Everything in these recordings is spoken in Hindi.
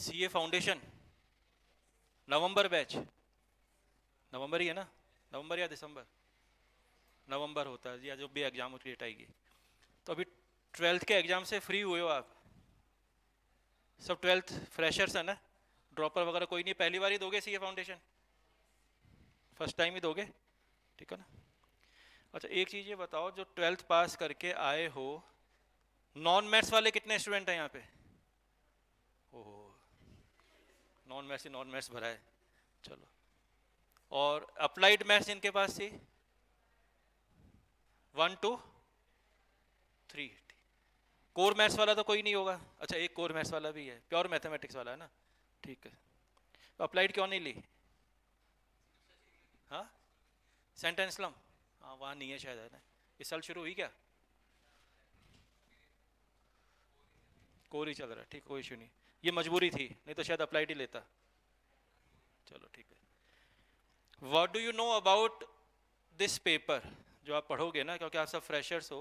CA foundation November batch November ही है ना नवंबर या दिसंबर नवंबर होता है या जो भी एग्ज़ाम उसकी डेट आएगी तो अभी ट्वेल्थ के एग्ज़ाम से फ्री हुए हो आप सब ट्वेल्थ फ्रेशर्स है ना ड्रॉपर वगैरह कोई नहीं पहली बार ही दोगे सीए फाउंडेशन फर्स्ट टाइम ही दोगे ठीक है ना अच्छा एक चीज़ ये बताओ जो ट्वेल्थ पास करके आए हो नॉन मैथ्स वाले कितने स्टूडेंट हैं यहाँ पे नॉन मैथ्स नॉन मैथ्स भरा है चलो और अप्लाइड मैथ्स इनके पास थी one two three core maths वाला तो कोई नहीं होगा अच्छा एक कोर मैथ्स वाला भी है प्योर मैथमेटिक्स वाला है ना ठीक है तो अप्लाइड क्यों नहीं ली हाँ सेंटेंस लम हाँ वहाँ नहीं है शायद है ना इस साल शुरू हुई क्या कोर ही चल रहा है ठीक कोई इशू नहीं ये मजबूरी थी नहीं तो शायद अप्लाइड ही लेता चलो ठीक है what do you know about this paper जो आप पढ़ोगे ना क्योंकि आप सब फ्रेशर्स हो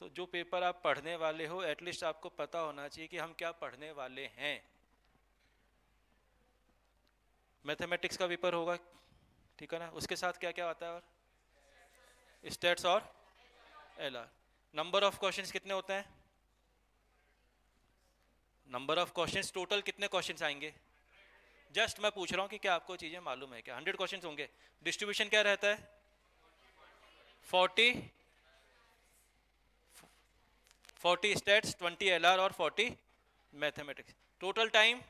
तो जो पेपर आप पढ़ने वाले हो एटलीस्ट आपको पता होना चाहिए कि हम क्या पढ़ने वाले हैं मैथमेटिक्स का पेपर होगा ठीक है ना उसके साथ क्या क्या आता है और स्टेट्स और L R number of question कितने होते हैं नंबर ऑफ क्वेश्चन टोटल कितने क्वेश्चन आएंगे जस्ट मैं पूछ रहा हूँ कि क्या आपको चीज़ें मालूम है क्या हंड्रेड क्वेश्चन होंगे डिस्ट्रीब्यूशन क्या रहता है forty forty stats twenty L और forty mathematics total time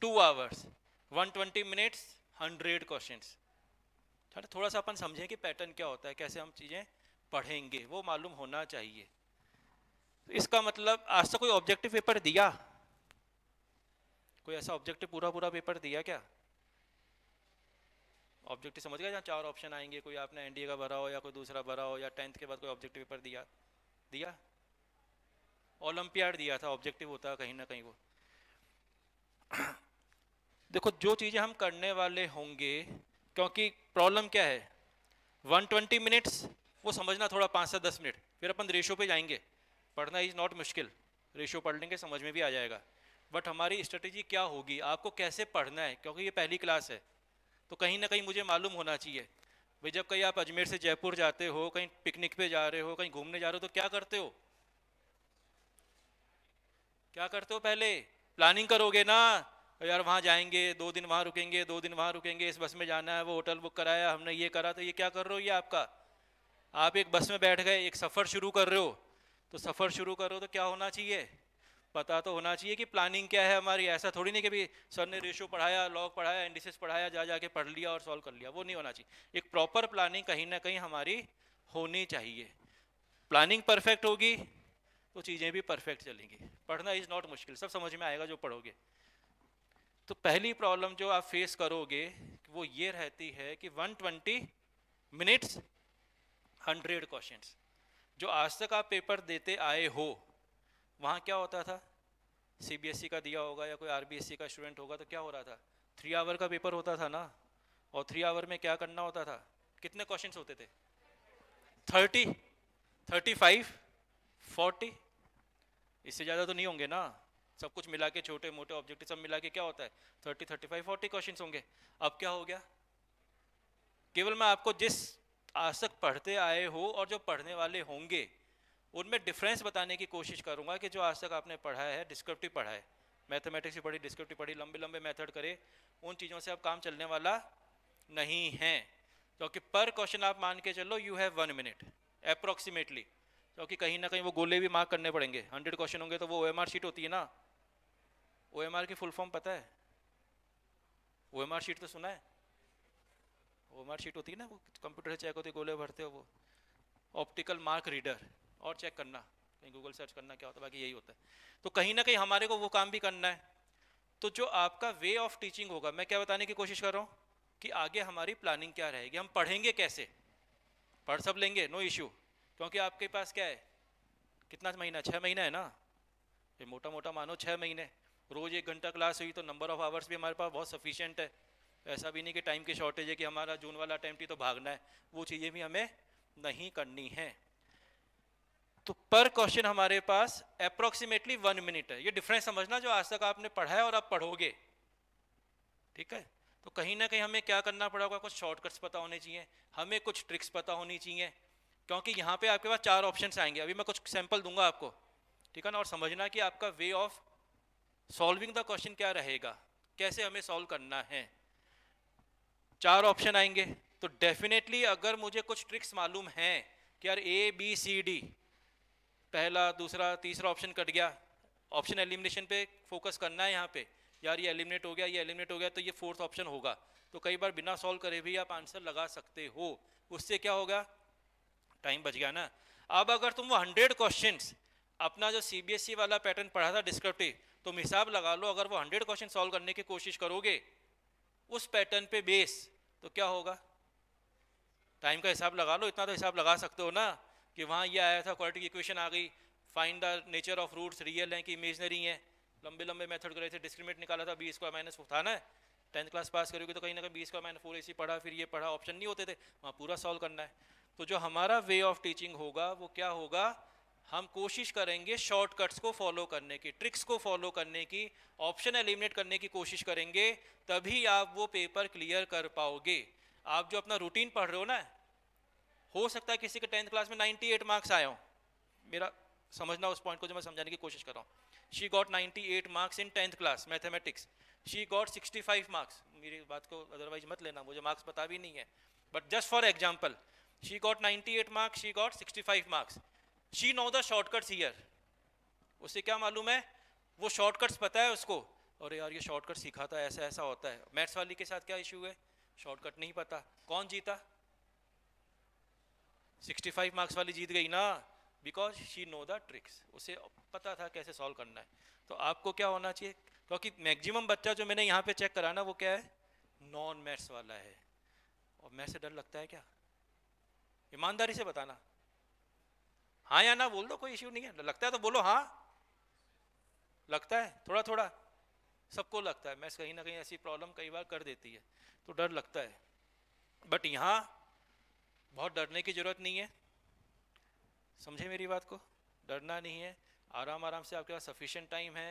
two hours one twenty minutes hundred question थोड़ा सा अपन समझें कि पैटर्न क्या होता है कैसे हम चीज़ें पढ़ेंगे वो मालूम होना चाहिए तो इसका मतलब आज तक तो कोई ऑब्जेक्टिव पेपर दिया कोई ऐसा ऑब्जेक्टिव पूरा पूरा पेपर दिया क्या ऑब्जेक्टिव समझ गया जहाँ चार ऑप्शन आएंगे कोई आपने एनडीए का भरा हो या कोई दूसरा भरा हो या टेंथ के बाद कोई ऑब्जेक्टिव पेपर दिया दिया ओलंपियाड दिया था ऑब्जेक्टिव होता कहीं ना कहीं वो देखो जो चीज़ें हम करने वाले होंगे क्योंकि प्रॉब्लम क्या है 120 मिनट्स वो समझना थोड़ा पाँच से दस मिनट फिर अपन रेशो पे जाएंगे पढ़ना इज़ नॉट मुश्किल रेशो पढ़ लेंगे समझ में भी आ जाएगा बट हमारी स्ट्रेटेजी क्या होगी आपको कैसे पढ़ना है क्योंकि ये पहली क्लास है तो कहीं ना कहीं मुझे मालूम होना चाहिए भाई जब कहीं आप अजमेर से जयपुर जाते हो कहीं पिकनिक पे जा रहे हो कहीं घूमने जा रहे हो तो क्या करते हो क्या करते हो पहले प्लानिंग करोगे ना यार वहाँ जाएंगे दो दिन वहाँ रुकेंगे दो दिन वहाँ रुकेंगे इस बस में जाना है वो होटल बुक कराया हमने ये करा तो ये क्या कर रहे हो ये आपका आप एक बस में बैठ गए एक सफ़र शुरू कर रहे हो तो सफ़र शुरू करो तो क्या होना चाहिए पता तो होना चाहिए कि प्लानिंग क्या है हमारी ऐसा थोड़ी नहीं कि भाई सर ने रेशो पढ़ाया लॉग पढ़ाया इंडिसेस पढ़ाया जा जाके पढ़ लिया और सॉल्व कर लिया वो नहीं होना चाहिए एक प्रॉपर प्लानिंग कहीं ना कहीं हमारी होनी चाहिए प्लानिंग परफेक्ट होगी तो चीज़ें भी परफेक्ट चलेंगी पढ़ना इज़ नॉट मुश्किल सब समझ में आएगा जो पढ़ोगे तो पहली प्रॉब्लम जो आप फेस करोगे वो ये रहती है कि 120 मिनट्स 100 क्वेश्चंस जो आज तक आप पेपर देते आए हो वहाँ क्या होता था सीबीएसई e का दिया होगा या कोई आरबीएसई e का स्टूडेंट होगा तो क्या हो रहा था थ्री आवर का पेपर होता था ना और थ्री आवर में क्या करना होता था कितने क्वेश्चन होते थे थर्टी थर्टी फाइव फोर्टी इससे ज़्यादा तो नहीं होंगे ना सब कुछ मिला के छोटे मोटे ऑब्जेक्टिव सब मिला के क्या होता है thirty thirty five forty question होंगे अब क्या हो गया केवल मैं आपको जिस आज तक पढ़ते आए हो और जो पढ़ने वाले होंगे उनमें डिफरेंस बताने की कोशिश करूंगा कि जो आज तक आपने पढ़ा है डिस्क्रिप्टिव पढ़ा है मैथमेटिक्स भी पढ़ी डिस्क्रिप्टिव पढ़ी लंबे लंबे मेथड करे उन चीज़ों से अब काम चलने वाला नहीं है क्योंकि पर क्वेश्चन आप मान के चलो you have one minute approximately क्योंकि कहीं ना कहीं वो गोले भी मार्क करने पड़ेंगे हंड्रेड क्वेश्चन होंगे तो वो ओ शीट होती है ना ओ की फुल फॉर्म पता है ओ शीट तो सुना है वो मार्क शीट होती है ना वो कंप्यूटर से चेक होती है गोले भरते हो वो ऑप्टिकल मार्क रीडर और चेक करना कहीं गूगल सर्च करना क्या होता है बाकी यही होता है तो कहीं ना कहीं हमारे को वो काम भी करना है तो जो आपका वे ऑफ टीचिंग होगा मैं क्या बताने की कोशिश कर रहा हूँ कि आगे हमारी प्लानिंग क्या रहेगी हम पढ़ेंगे कैसे पढ़ सब लेंगे नो इश्यू क्योंकि आपके पास क्या है कितना महीना छः महीना है ना ये मोटा मोटा मानो छः महीने रोज़ एक घंटा क्लास हुई तो नंबर ऑफ आवर्स भी हमारे पास बहुत सफिशियंट है ऐसा भी नहीं कि टाइम की शॉर्टेज है कि हमारा जून वाला अटैम्प्ट ही तो भागना है वो चीज़ें भी हमें नहीं करनी है तो पर क्वेश्चन हमारे पास अप्रोक्सीमेटली वन मिनट है ये डिफरेंस समझना जो आज तक आपने पढ़ा है और आप पढ़ोगे ठीक है तो कहीं ना कहीं हमें क्या करना पड़ा होगा कुछ शॉर्टकट्स पता होने चाहिए हमें कुछ ट्रिक्स पता होनी चाहिए क्योंकि यहाँ पे आपके पास चार ऑप्शन आएंगे अभी मैं कुछ सैंपल दूंगा आपको ठीक है ना और समझना कि आपका way of solving the question क्या रहेगा कैसे हमें सॉल्व करना है चार ऑप्शन आएंगे तो डेफिनेटली अगर मुझे कुछ ट्रिक्स मालूम हैं कि यार ए बी सी डी पहला दूसरा तीसरा ऑप्शन कट गया ऑप्शन एलिमिनेशन पे फोकस करना है यहाँ पे यार ये एलिमिनेट हो गया ये एलिमिनेट हो गया तो ये फोर्थ ऑप्शन होगा तो कई बार बिना सॉल्व करे भी आप आंसर लगा सकते हो उससे क्या होगा टाइम बच गया ना अब अगर तुम वो हंड्रेड क्वेश्चन अपना जो सी e वाला पैटर्न पढ़ा था डिस्क्रिप्टिव तुम हिसाब लगा लो अगर वो हंड्रेड क्वेश्चन सॉल्व करने की कोशिश करोगे उस पैटर्न पे बेस तो क्या होगा टाइम का हिसाब लगा लो इतना तो हिसाब लगा सकते हो ना कि वहाँ ये आया था क्वालिटी इक्वेशन आ गई find the nature of roots real हैं कि इमेजनरी हैं लंबे लंबे मेथड करे थे डिस्क्रिमिनेट निकाला था बी स्क्वायर माइनस था ना टेंथ क्लास पास करोगे तो कहीं ना कहीं B square minus four A पढ़ा फिर ये पढ़ा ऑप्शन नहीं होते थे वहाँ पूरा सॉल्व करना है तो जो हमारा वे ऑफ टीचिंग होगा वो क्या होगा हम कोशिश करेंगे शॉर्टकट्स को फॉलो करने की ट्रिक्स को फॉलो करने की ऑप्शन एलिमिनेट करने की कोशिश करेंगे तभी आप वो पेपर क्लियर कर पाओगे आप जो अपना रूटीन पढ़ रहे हो ना हो सकता है किसी के टेंथ क्लास में 98 मार्क्स आए हों मेरा समझना उस पॉइंट को जो मैं समझाने की कोशिश कर रहा हूँ she got 98 marks in tenth class mathematics she got 65 marks मेरी बात को अदरवाइज मत लेना मुझे मार्क्स पता भी नहीं है but just for example she got 98 marks she got 65 marks she know the shortcuts here उसे क्या मालूम है वो शॉर्टकट्स पता है उसको और यार ये शॉर्टकट सीखा था ऐसा ऐसा होता है मैथ्स वाली के साथ क्या इशू है शॉर्टकट नहीं पता कौन जीता 65 मार्क्स वाली जीत गई ना because she know the tricks उसे पता था कैसे सॉल्व करना है तो आपको क्या होना चाहिए क्योंकि मैक्सिमम बच्चा जो मैंने यहाँ पे चेक करा ना वो क्या है नॉन मैथ्स वाला है और मैथ से डर लगता है क्या ईमानदारी से बताना हाँ या ना बोल दो कोई इश्यू नहीं है लगता है तो बोलो हाँ लगता है थोड़ा थोड़ा सबको लगता है मैं कहीं ना कहीं ऐसी प्रॉब्लम कई बार कर देती है तो डर लगता है बट यहाँ बहुत डरने की ज़रूरत नहीं है समझे मेरी बात को डरना नहीं है आराम आराम से आपके पास सफिशेंट टाइम है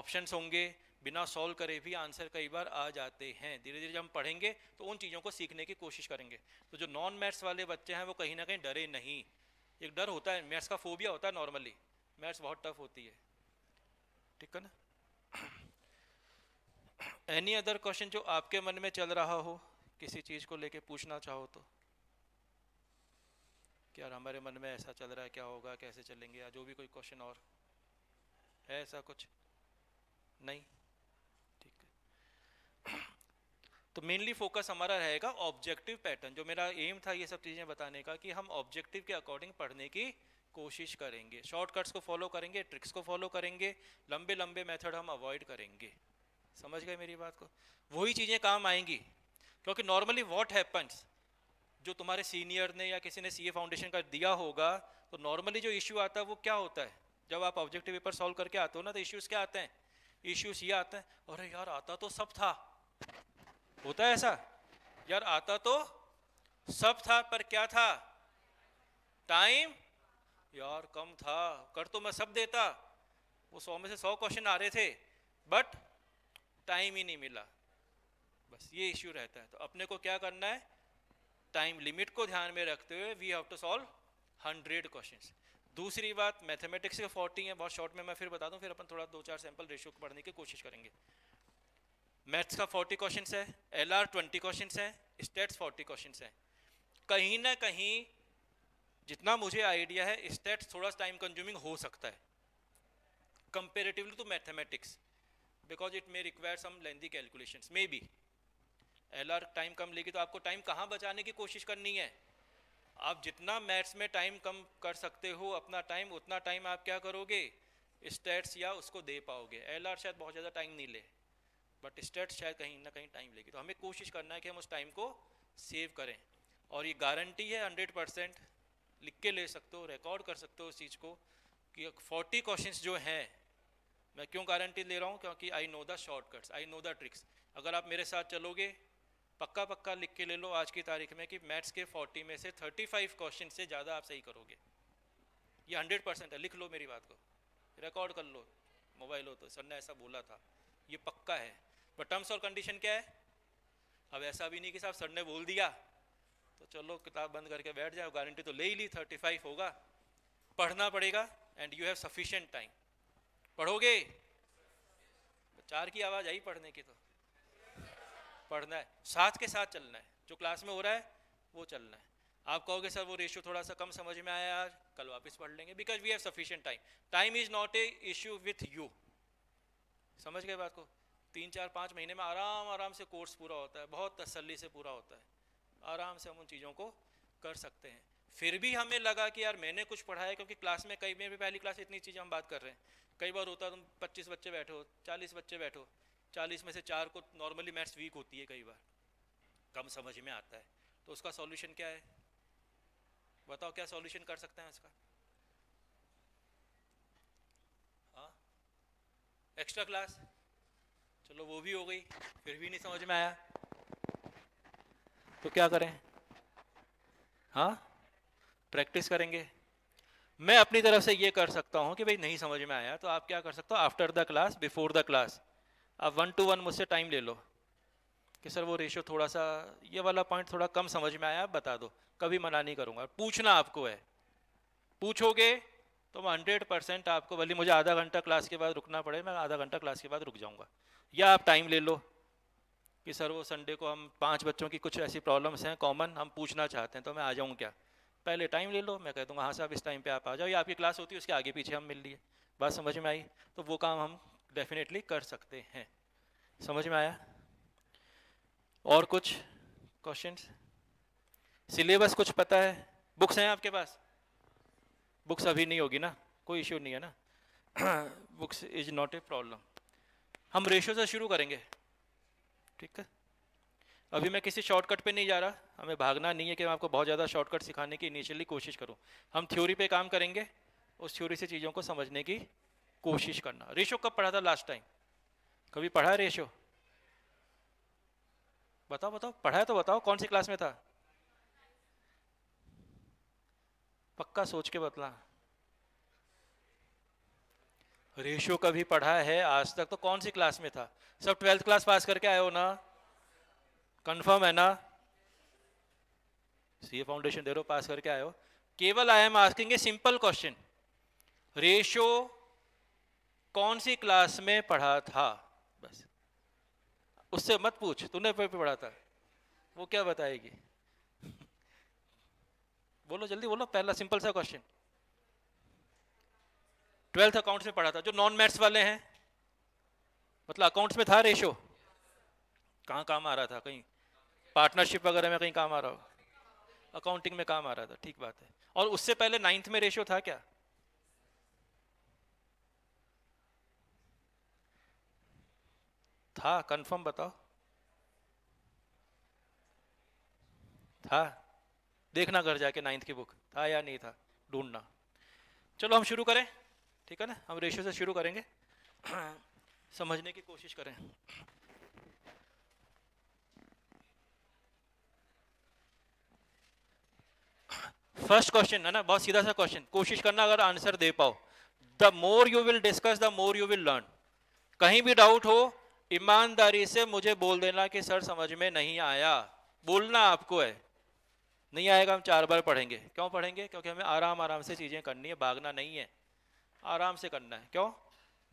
ऑप्शंस होंगे बिना सॉल्व करे भी आंसर कई बार आ जाते हैं धीरे धीरे जब हम पढ़ेंगे तो उन चीज़ों को सीखने की कोशिश करेंगे तो जो नॉन मैथ्स वाले बच्चे हैं वो कहीं ना कहीं डरे नहीं एक डर होता है मैथ्स का फोबिया होता है नॉर्मली मैथ्स बहुत टफ होती है ठीक है ना एनी अदर क्वेश्चन जो आपके मन में चल रहा हो किसी चीज को लेके पूछना चाहो तो क्या हमारे मन में ऐसा चल रहा है क्या होगा कैसे चलेंगे या जो भी कोई क्वेश्चन और है ऐसा कुछ नहीं ठीक है तो मेनली फोकस हमारा रहेगा ऑब्जेक्टिव पैटर्न जो मेरा एम था ये सब चीज़ें बताने का कि हम ऑब्जेक्टिव के अकॉर्डिंग पढ़ने की कोशिश करेंगे शॉर्टकट्स को फॉलो करेंगे ट्रिक्स को फॉलो करेंगे लंबे लंबे मेथड हम अवॉइड करेंगे समझ गए मेरी बात को वही चीज़ें काम आएंगी क्योंकि नॉर्मली वॉट हैपन्स जो तुम्हारे सीनियर ने या किसी ने सीए फाउंडेशन का दिया होगा तो नॉर्मली जो इश्यू आता है वो क्या होता है जब आप ऑब्जेक्टिव पेपर सॉल्व करके आते हो ना तो इश्यूज क्या आते हैं इश्यूज ये आते हैं अरे यार आता तो सब था होता है ऐसा यार आता तो सब था पर क्या था टाइम यार कम था कर तो मैं सब देता वो सौ में से सौ क्वेश्चन आ रहे थे बट टाइम ही नहीं मिला बस ये इश्यू रहता है तो अपने को क्या करना है टाइम लिमिट को ध्यान में रखते हुए we have to solve hundred question दूसरी बात मैथमेटिक्स के फोर्टी है बहुत शॉर्ट में मैं फिर बता दूं फिर अपन थोड़ा दो चार सैंपल रेशियो को पढ़ने की कोशिश करेंगे मैथ्स का फोर्टी क्वेश्चन है एल आर ट्वेंटी क्वेश्चन है स्टेट्स फोर्टी क्वेश्चन है कहीं ना कहीं जितना मुझे आइडिया है स्टेट्स थोड़ा टाइम कंज्यूमिंग हो सकता है comparatively to mathematics because it may require some lengthy calculation may be L R time कम लेगी तो आपको टाइम कहाँ बचाने की कोशिश करनी है आप जितना मैथ्स में टाइम कम कर सकते हो अपना टाइम उतना टाइम आप क्या करोगे स्टेट्स या उसको दे पाओगे एल आर शायद बहुत ज़्यादा टाइम नहीं ले बट स्टेट शायद कहीं ना कहीं टाइम लेगी तो हमें कोशिश करना है कि हम उस टाइम को सेव करें और ये गारंटी है हंड्रेड परसेंट लिख के ले सकते हो रिकॉर्ड कर सकते हो उस चीज़ को कि फोर्टी क्वेश्चंस जो हैं मैं क्यों गारंटी ले रहा हूँ क्योंकि I know the shortcuts I know the tricks अगर आप मेरे साथ चलोगे पक्का पक्का लिख के ले लो आज की तारीख में कि मैथ्स के 40 में से 35 क्वेश्चन से ज़्यादा आप सही करोगे ये 100 परसेंट है लिख लो मेरी बात को रिकॉर्ड कर लो मोबाइल हो तो सर ने ऐसा बोला था ये पक्का है बट टर्म्स और कंडीशन क्या है अब ऐसा भी नहीं कि साहब सर ने बोल दिया तो चलो किताब बंद करके बैठ जाओ गारंटी तो ले ही ली थर्टी फाइव होगा पढ़ना पड़ेगा and you have sufficient time पढ़ोगे चार की आवाज आई पढ़ने की तो पढ़ना है साथ के साथ चलना है जो क्लास में हो रहा है वो चलना है आप कहोगे सर वो रेशियो थोड़ा सा कम समझ में आया आज कल वापस पढ़ लेंगे because we have sufficient time time is not a issue with you समझ गए बात को तीन चार पाँच महीने में आराम आराम से कोर्स पूरा होता है बहुत तसल्ली से पूरा होता है आराम से हम उन चीज़ों को कर सकते हैं फिर भी हमें लगा कि यार मैंने कुछ पढ़ाया क्योंकि क्लास में कई में भी पहली क्लास इतनी चीज़ें हम बात कर रहे हैं कई बार होता है तुम पच्चीस बच्चे बैठो चालीस बच्चे बैठो चालीस में से चार को नॉर्मली मैथ्स वीक होती है कई बार कम समझ में आता है तो उसका सॉल्यूशन क्या है बताओ क्या सॉल्यूशन कर सकते हैं इसका हाँ एक्स्ट्रा क्लास चलो वो भी हो गई फिर भी नहीं समझ में आया तो क्या करें हाँ प्रैक्टिस करेंगे मैं अपनी तरफ से ये कर सकता हूँ कि भाई नहीं समझ में आया तो आप क्या कर सकते हो after the class before the class आप वन टू वन मुझसे टाइम ले लो कि सर वो रेशियो थोड़ा सा ये वाला पॉइंट थोड़ा कम समझ में आया आप बता दो कभी मना नहीं करूँगा पूछना आपको है पूछोगे तो मैं हंड्रेड परसेंट आपको भले मुझे आधा घंटा क्लास के बाद रुकना पड़े मैं आधा घंटा क्लास के बाद रुक जाऊँगा या आप टाइम ले लो कि सर वो संडे को हम पाँच बच्चों की कुछ ऐसी प्रॉब्लम्स हैं कॉमन हम पूछना चाहते हैं तो मैं आ जाऊँ क्या पहले टाइम ले लो मैं कह दूँगा हाँ साहब इस टाइम पे आप आ जाओ या आपकी क्लास होती है उसके आगे पीछे हम मिल लिए बात समझ में आई तो वो काम हम डेफिनेटली कर सकते हैं समझ में आया और कुछ क्वेश्चन सिलेबस कुछ पता है बुक्स हैं आपके पास बुक्स अभी नहीं होगी ना कोई इश्यू नहीं है ना books is not a problem हम रेशो से शुरू करेंगे ठीक है अभी मैं किसी शॉर्टकट पे नहीं जा रहा हमें भागना नहीं है कि मैं आपको बहुत ज़्यादा शॉर्टकट सिखाने की इनिशियली कोशिश करूँ हम थ्योरी पे काम करेंगे उस थ्योरी से चीज़ों को समझने की कोशिश करना रेशो कब पढ़ा था लास्ट टाइम कभी पढ़ा है रेशो बताओ बताओ पढ़ा है तो बताओ कौन सी क्लास में था पक्का सोच के बतला रेशो का भी पढ़ा है आज तक तो कौन सी क्लास में था सब ट्वेल्थ क्लास पास करके आए हो ना कंफर्म है ना सीए फाउंडेशन दे रहे हो पास करके आए हो केवल I am asking a simple question ratio कौन सी क्लास में पढ़ा था बस उससे मत पूछ तूने पे पढ़ा था वो क्या बताएगी बोलो जल्दी बोलो पहला सिंपल सा क्वेश्चन ट्वेल्थ अकाउंट्स में पढ़ा था जो नॉन मैथ्स वाले हैं मतलब अकाउंट्स में था रेशो कहाँ काम आ रहा था कहीं पार्टनरशिप वगैरह में कहीं काम आ रहा हो अकाउंटिंग में काम आ रहा था ठीक बात है और उससे पहले नाइन्थ में रेशो था क्या था कंफर्म बताओ था देखना घर जाके नाइन्थ की बुक था या नहीं था ढूंढना चलो हम शुरू करें ठीक है ना हम रेशो से शुरू करेंगे समझने की कोशिश करें फर्स्ट क्वेश्चन है ना बहुत सीधा सा क्वेश्चन कोशिश करना अगर आंसर दे पाओ the more you will discuss the more you will learn कहीं भी डाउट हो ईमानदारी से मुझे बोल देना कि सर समझ में नहीं आया बोलना आपको है नहीं आएगा हम चार बार पढ़ेंगे क्यों पढ़ेंगे क्योंकि हमें आराम आराम से चीज़ें करनी है भागना नहीं है आराम से करना है क्यों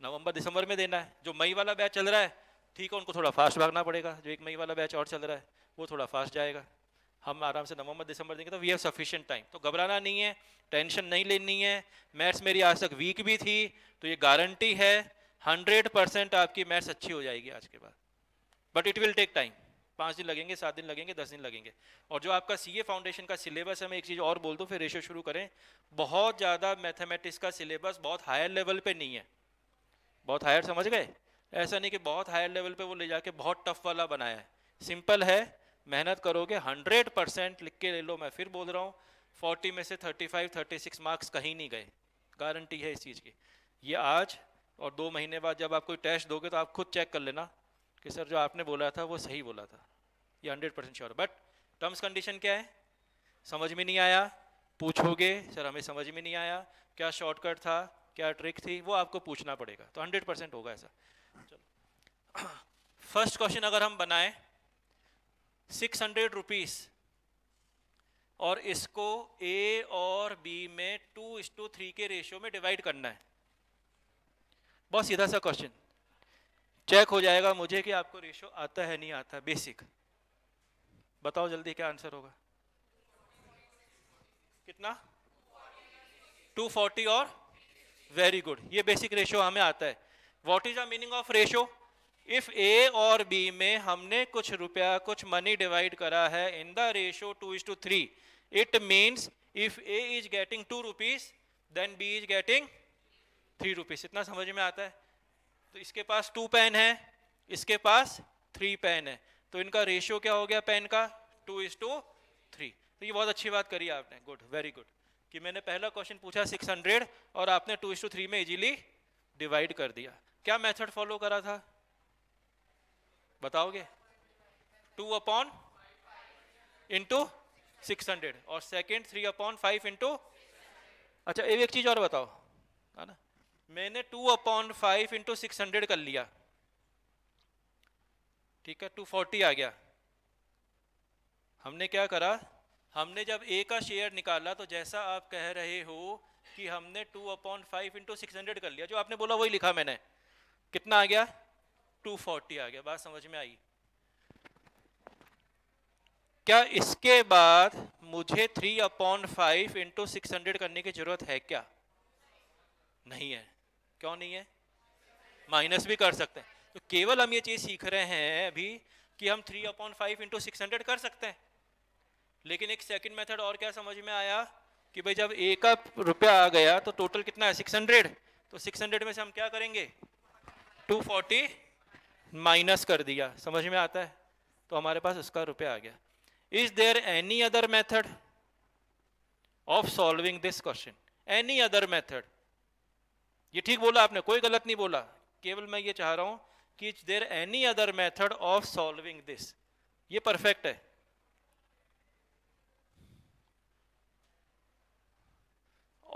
नवंबर दिसंबर में देना है जो मई वाला बैच चल रहा है ठीक है उनको थोड़ा फास्ट भागना पड़ेगा जो एक मई वाला बैच और चल रहा है वो थोड़ा फास्ट जाएगा हम आराम से नवंबर दिसंबर देंगे तो वी हैव सफिशिएंट टाइम तो घबराना नहीं है टेंशन नहीं लेनी है मैथ्स मेरी आज तक वीक भी थी तो ये गारंटी है हंड्रेड परसेंट आपकी मैथ्स अच्छी हो जाएगी आज के बाद but it will take time पाँच दिन लगेंगे सात दिन लगेंगे दस दिन लगेंगे और जो आपका सी ए फाउंडेशन का सिलेबस है मैं एक चीज़ और बोल दूँ फिर रेशो शुरू करें बहुत ज़्यादा मैथमेटिक्स का सिलेबस बहुत हायर लेवल पर नहीं है बहुत हायर समझ गए ऐसा नहीं कि बहुत हायर लेवल पर वो ले जाके बहुत टफ वाला बनाया है सिंपल है मेहनत करोगे हंड्रेड परसेंट लिख के ले लो मैं फिर बोल रहा हूँ फोर्टी में से thirty five thirty six marks कहीं नहीं गए गारंटी है इस चीज़ की ये आज और दो महीने बाद जब आप कोई टेस्ट दोगे तो आप खुद चेक कर लेना कि सर जो आपने बोला था वो सही बोला था ये hundred percent sure but terms condition क्या है समझ में नहीं आया पूछोगे सर हमें समझ में नहीं आया क्या शॉर्टकट था क्या ट्रिक थी वो आपको पूछना पड़ेगा तो हंड्रेड परसेंट होगा ऐसा चलो फर्स्ट क्वेश्चन अगर हम बनाएं सिक्स हंड्रेड रुपीज़ और इसको ए और बी में टू इस टू थ्री के रेशियो में डिवाइड करना है बहुत सीधा सा क्वेश्चन चेक हो जाएगा मुझे कि आपको रेशियो आता है नहीं आता बेसिक बताओ जल्दी क्या आंसर होगा कितना 240 और वेरी गुड ये बेसिक रेशियो हमें आता है what is the meaning of ratio if A और बी में हमने कुछ रुपया कुछ मनी डिवाइड करा है in the ratio two is to three it means if A is getting two rupees then B is getting three rupees इतना समझ में आता है तो इसके पास टू पेन है इसके पास थ्री पेन है तो इनका रेशियो क्या हो गया पेन का टू इज टू थ्री तो ये बहुत अच्छी बात करी आपने गुड वेरी गुड कि मैंने पहला क्वेश्चन पूछा 600 और आपने टू इज टू थ्री में इजीली डिवाइड कर दिया क्या मेथड फॉलो करा था बताओगे two upon into six hundred और second three upon five into अच्छा एक चीज और बताओ है ना मैंने two upon five into six hundred कर लिया ठीक है 240 आ गया हमने क्या करा हमने जब ए का शेयर निकाला तो जैसा आप कह रहे हो कि हमने 2 अपॉन फाइव इंटू सिक्स कर लिया जो आपने बोला वही लिखा मैंने कितना आ गया 240 आ गया बात समझ में आई क्या इसके बाद मुझे three upon five into six करने की जरूरत है क्या नहीं है क्यों नहीं है माइनस भी कर सकते हैं तो केवल हम ये चीज़ सीख रहे हैं अभी कि हम three upon five into six hundred कर सकते हैं लेकिन एक सेकंड मेथड और क्या समझ में आया कि भाई जब ए का रुपया आ गया तो टोटल कितना है सिक्स हंड्रेड तो सिक्स हंड्रेड में से हम क्या करेंगे टू फोर्टी माइनस कर दिया समझ में आता है तो हमारे पास उसका रुपया आ गया is there any other method of solving this question any other method ये ठीक बोला आपने कोई गलत नहीं बोला केवल मैं ये चाह रहा हूं कि there any other method of solving this ये परफेक्ट है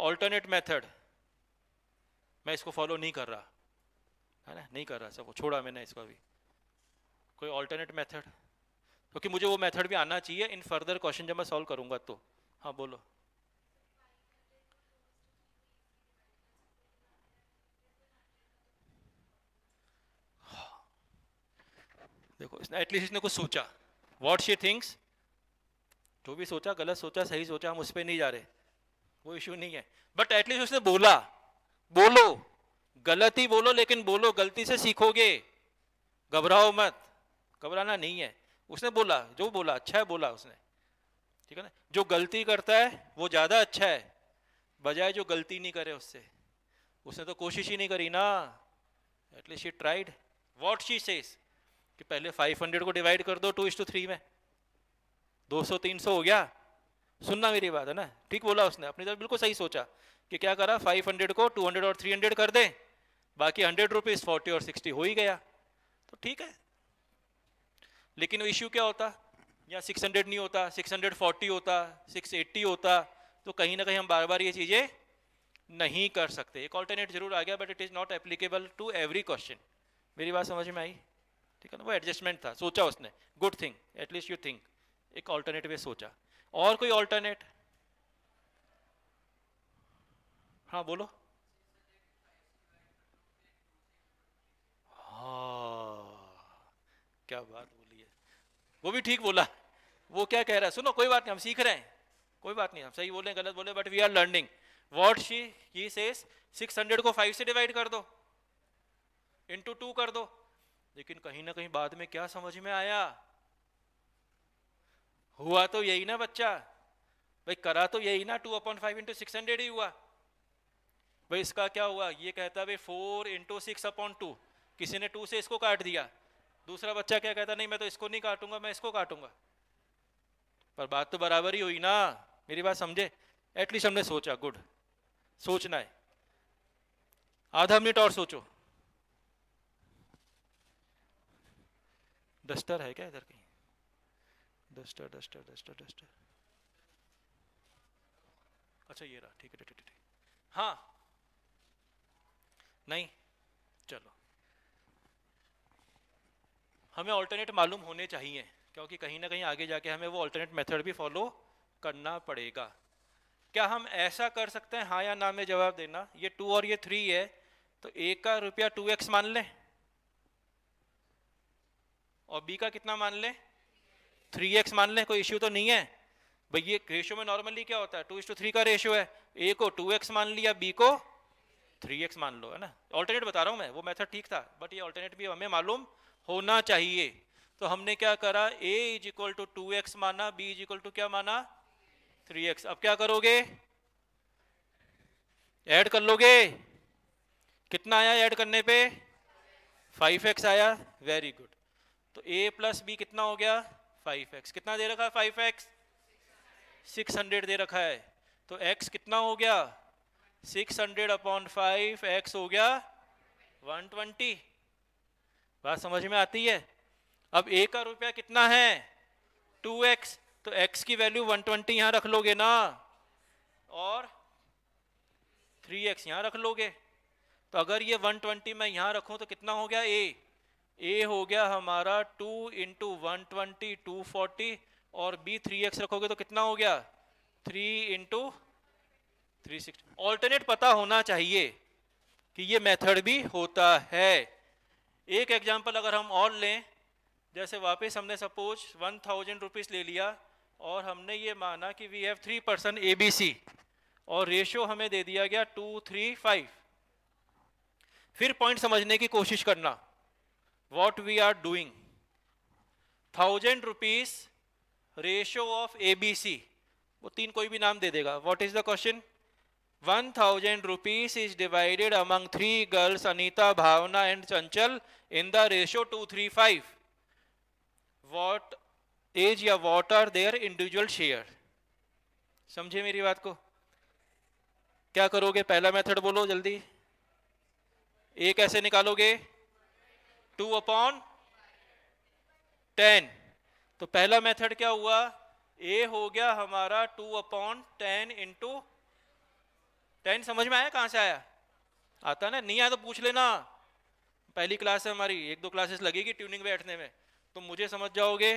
ऑल्टरनेट मेथड मैं इसको फॉलो नहीं कर रहा है ना नहीं कर रहा सब छोड़ा मैंने इसको अभी कोई ऑल्टरनेट मेथड क्योंकि मुझे वो मेथड भी आना चाहिए इन फर्दर क्वेश्चन जब मैं सॉल्व करूंगा तो हाँ बोलो देखो इसने एटलीस्ट इसने कुछ सोचा वॉट शी थिंग्स जो भी सोचा गलत सोचा सही सोचा हम उस पर नहीं जा रहे वो इश्यू नहीं है बट एटलीस्ट उसने बोला बोलो गलत ही बोलो लेकिन बोलो गलती से सीखोगे घबराओ मत घबराना नहीं है उसने बोला जो बोला अच्छा है बोला उसने ठीक है ना जो गलती करता है वो ज़्यादा अच्छा है बजाय जो गलती नहीं करे उससे उसने तो कोशिश ही नहीं करी ना at least she tried what she says कि पहले 500 को डिवाइड कर दो टू इस टू थ्री में 200 300 हो गया सुनना मेरी बात है ना ठीक बोला उसने अपनी तरफ बिल्कुल सही सोचा कि क्या करा 500 को 200 और 300 कर दे बाकी हंड्रेड रुपीज फोर्टी और सिक्सटी हो ही गया तो ठीक है लेकिन वो इश्यू क्या होता या 600 नहीं होता 640 होता 680 होता तो कहीं ना कहीं हम बार बार ये चीज़ें नहीं कर सकते एक ऑल्टरनेट जरूर आ गया but it is not applicable to every question मेरी बात समझ में आई ठीक है ना वो एडजस्टमेंट था सोचा उसने good thing at least you think एक ऑल्टरनेट वे सोचा और कोई ऑल्टरनेट हाँ बोलो हाँ क्या बात बोली है वो भी ठीक बोला वो क्या कह रहा है सुनो कोई बात नहीं हम सीख रहे हैं कोई बात नहीं हम सही बोले गलत बोले but we are learning what she he says 600 को 5 से डिवाइड कर दो इंटू टू कर दो लेकिन कहीं ना कहीं बाद में क्या समझ में आया हुआ तो यही ना बच्चा भाई करा तो यही ना two upon five into six hundred ही हुआ भाई इसका क्या हुआ ये कहता भाई four into six upon two किसी ने टू से इसको काट दिया दूसरा बच्चा क्या कहता नहीं मैं तो इसको नहीं काटूंगा मैं इसको काटूंगा पर बात तो बराबर ही हुई ना मेरी बात समझे एटलीस्ट हमने सोचा गुड सोचना है आधा मिनट और सोचो डस्टर है क्या इधर कहीं डस्टर डस्टर डस्टर डस्टर अच्छा ये रहा ठीक है ठीक ठीक हाँ नहीं चलो हमें ऑल्टरनेट मालूम होने चाहिए क्योंकि कहीं ना कहीं आगे जाके हमें वो ऑल्टरनेट मेथड भी फॉलो करना पड़ेगा क्या हम ऐसा कर सकते हैं हाँ या ना में जवाब देना ये टू और ये थ्री है तो एक का रुपया टू एक्स मान लें और बी का कितना मान लें थ्री एक्स मान लें कोई इश्यू तो नहीं है भाई ये रेशो में नॉर्मली क्या होता है टू इस टू थ्री का रेशो है ए को टू एक्स मान लिया बी को थ्री एक्स मान लो है ना ऑल्टरनेट बता रहा हूँ मैं वो मेथड ठीक था बट ये ऑल्टरनेट भी हमें मालूम होना चाहिए तो हमने क्या करा A is equal to two x माना बी इज इक्वल टू क्या माना थ्री एक्स अब क्या करोगे ऐड कर लोगे कितना आया ऐड करने पे फाइव एक्स आया वेरी गुड तो ए प्लस बी कितना हो गया फाइव एक्स कितना दे रखा है फाइव एक्स सिक्स हंड्रेड दे रखा है तो एक्स कितना हो गया six hundred upon five x हो गया वन ट्वेंटी बात समझ में आती है अब ए का रुपया कितना है टू एक्स तो एक्स की वैल्यू वन ट्वेंटी यहाँ रख लोगे ना और थ्री एक्स यहाँ रख लोगे तो अगर ये वन ट्वेंटी मैं यहाँ रखूँ तो कितना हो गया ए ए हो गया हमारा two into one twenty two forty और बी थ्री एक्स रखोगे तो कितना हो गया three into three six alternate पता होना चाहिए कि ये मेथड भी होता है एक एग्जांपल अगर हम और लें जैसे वापस हमने सपोज वन थाउजेंड रुपीज़ ले लिया और हमने ये माना कि we have three person A B C और रेशियो हमें दे दिया गया टू थ्री फाइव फिर पॉइंट समझने की कोशिश करना what we are doing 1000 rupees ratio of abc वो तीन कोई भी नाम दे देगा what is the question one thousand rupees is divided among three girls Anita Bhavna and Chanchal in the ratio two three five what is या what are their individual share समझे मेरी बात को क्या करोगे पहला मेथड बोलो जल्दी एक ऐसे निकालोगे टू अपॉन टेन तो पहला मेथड क्या हुआ ए हो गया हमारा two upon ten into ten समझ में आया कहां से आया आता ना नहीं आया तो पूछ लेना पहली क्लास है हमारी एक दो क्लासेस लगेगी ट्यूनिंग बैठने में तो मुझे समझ जाओगे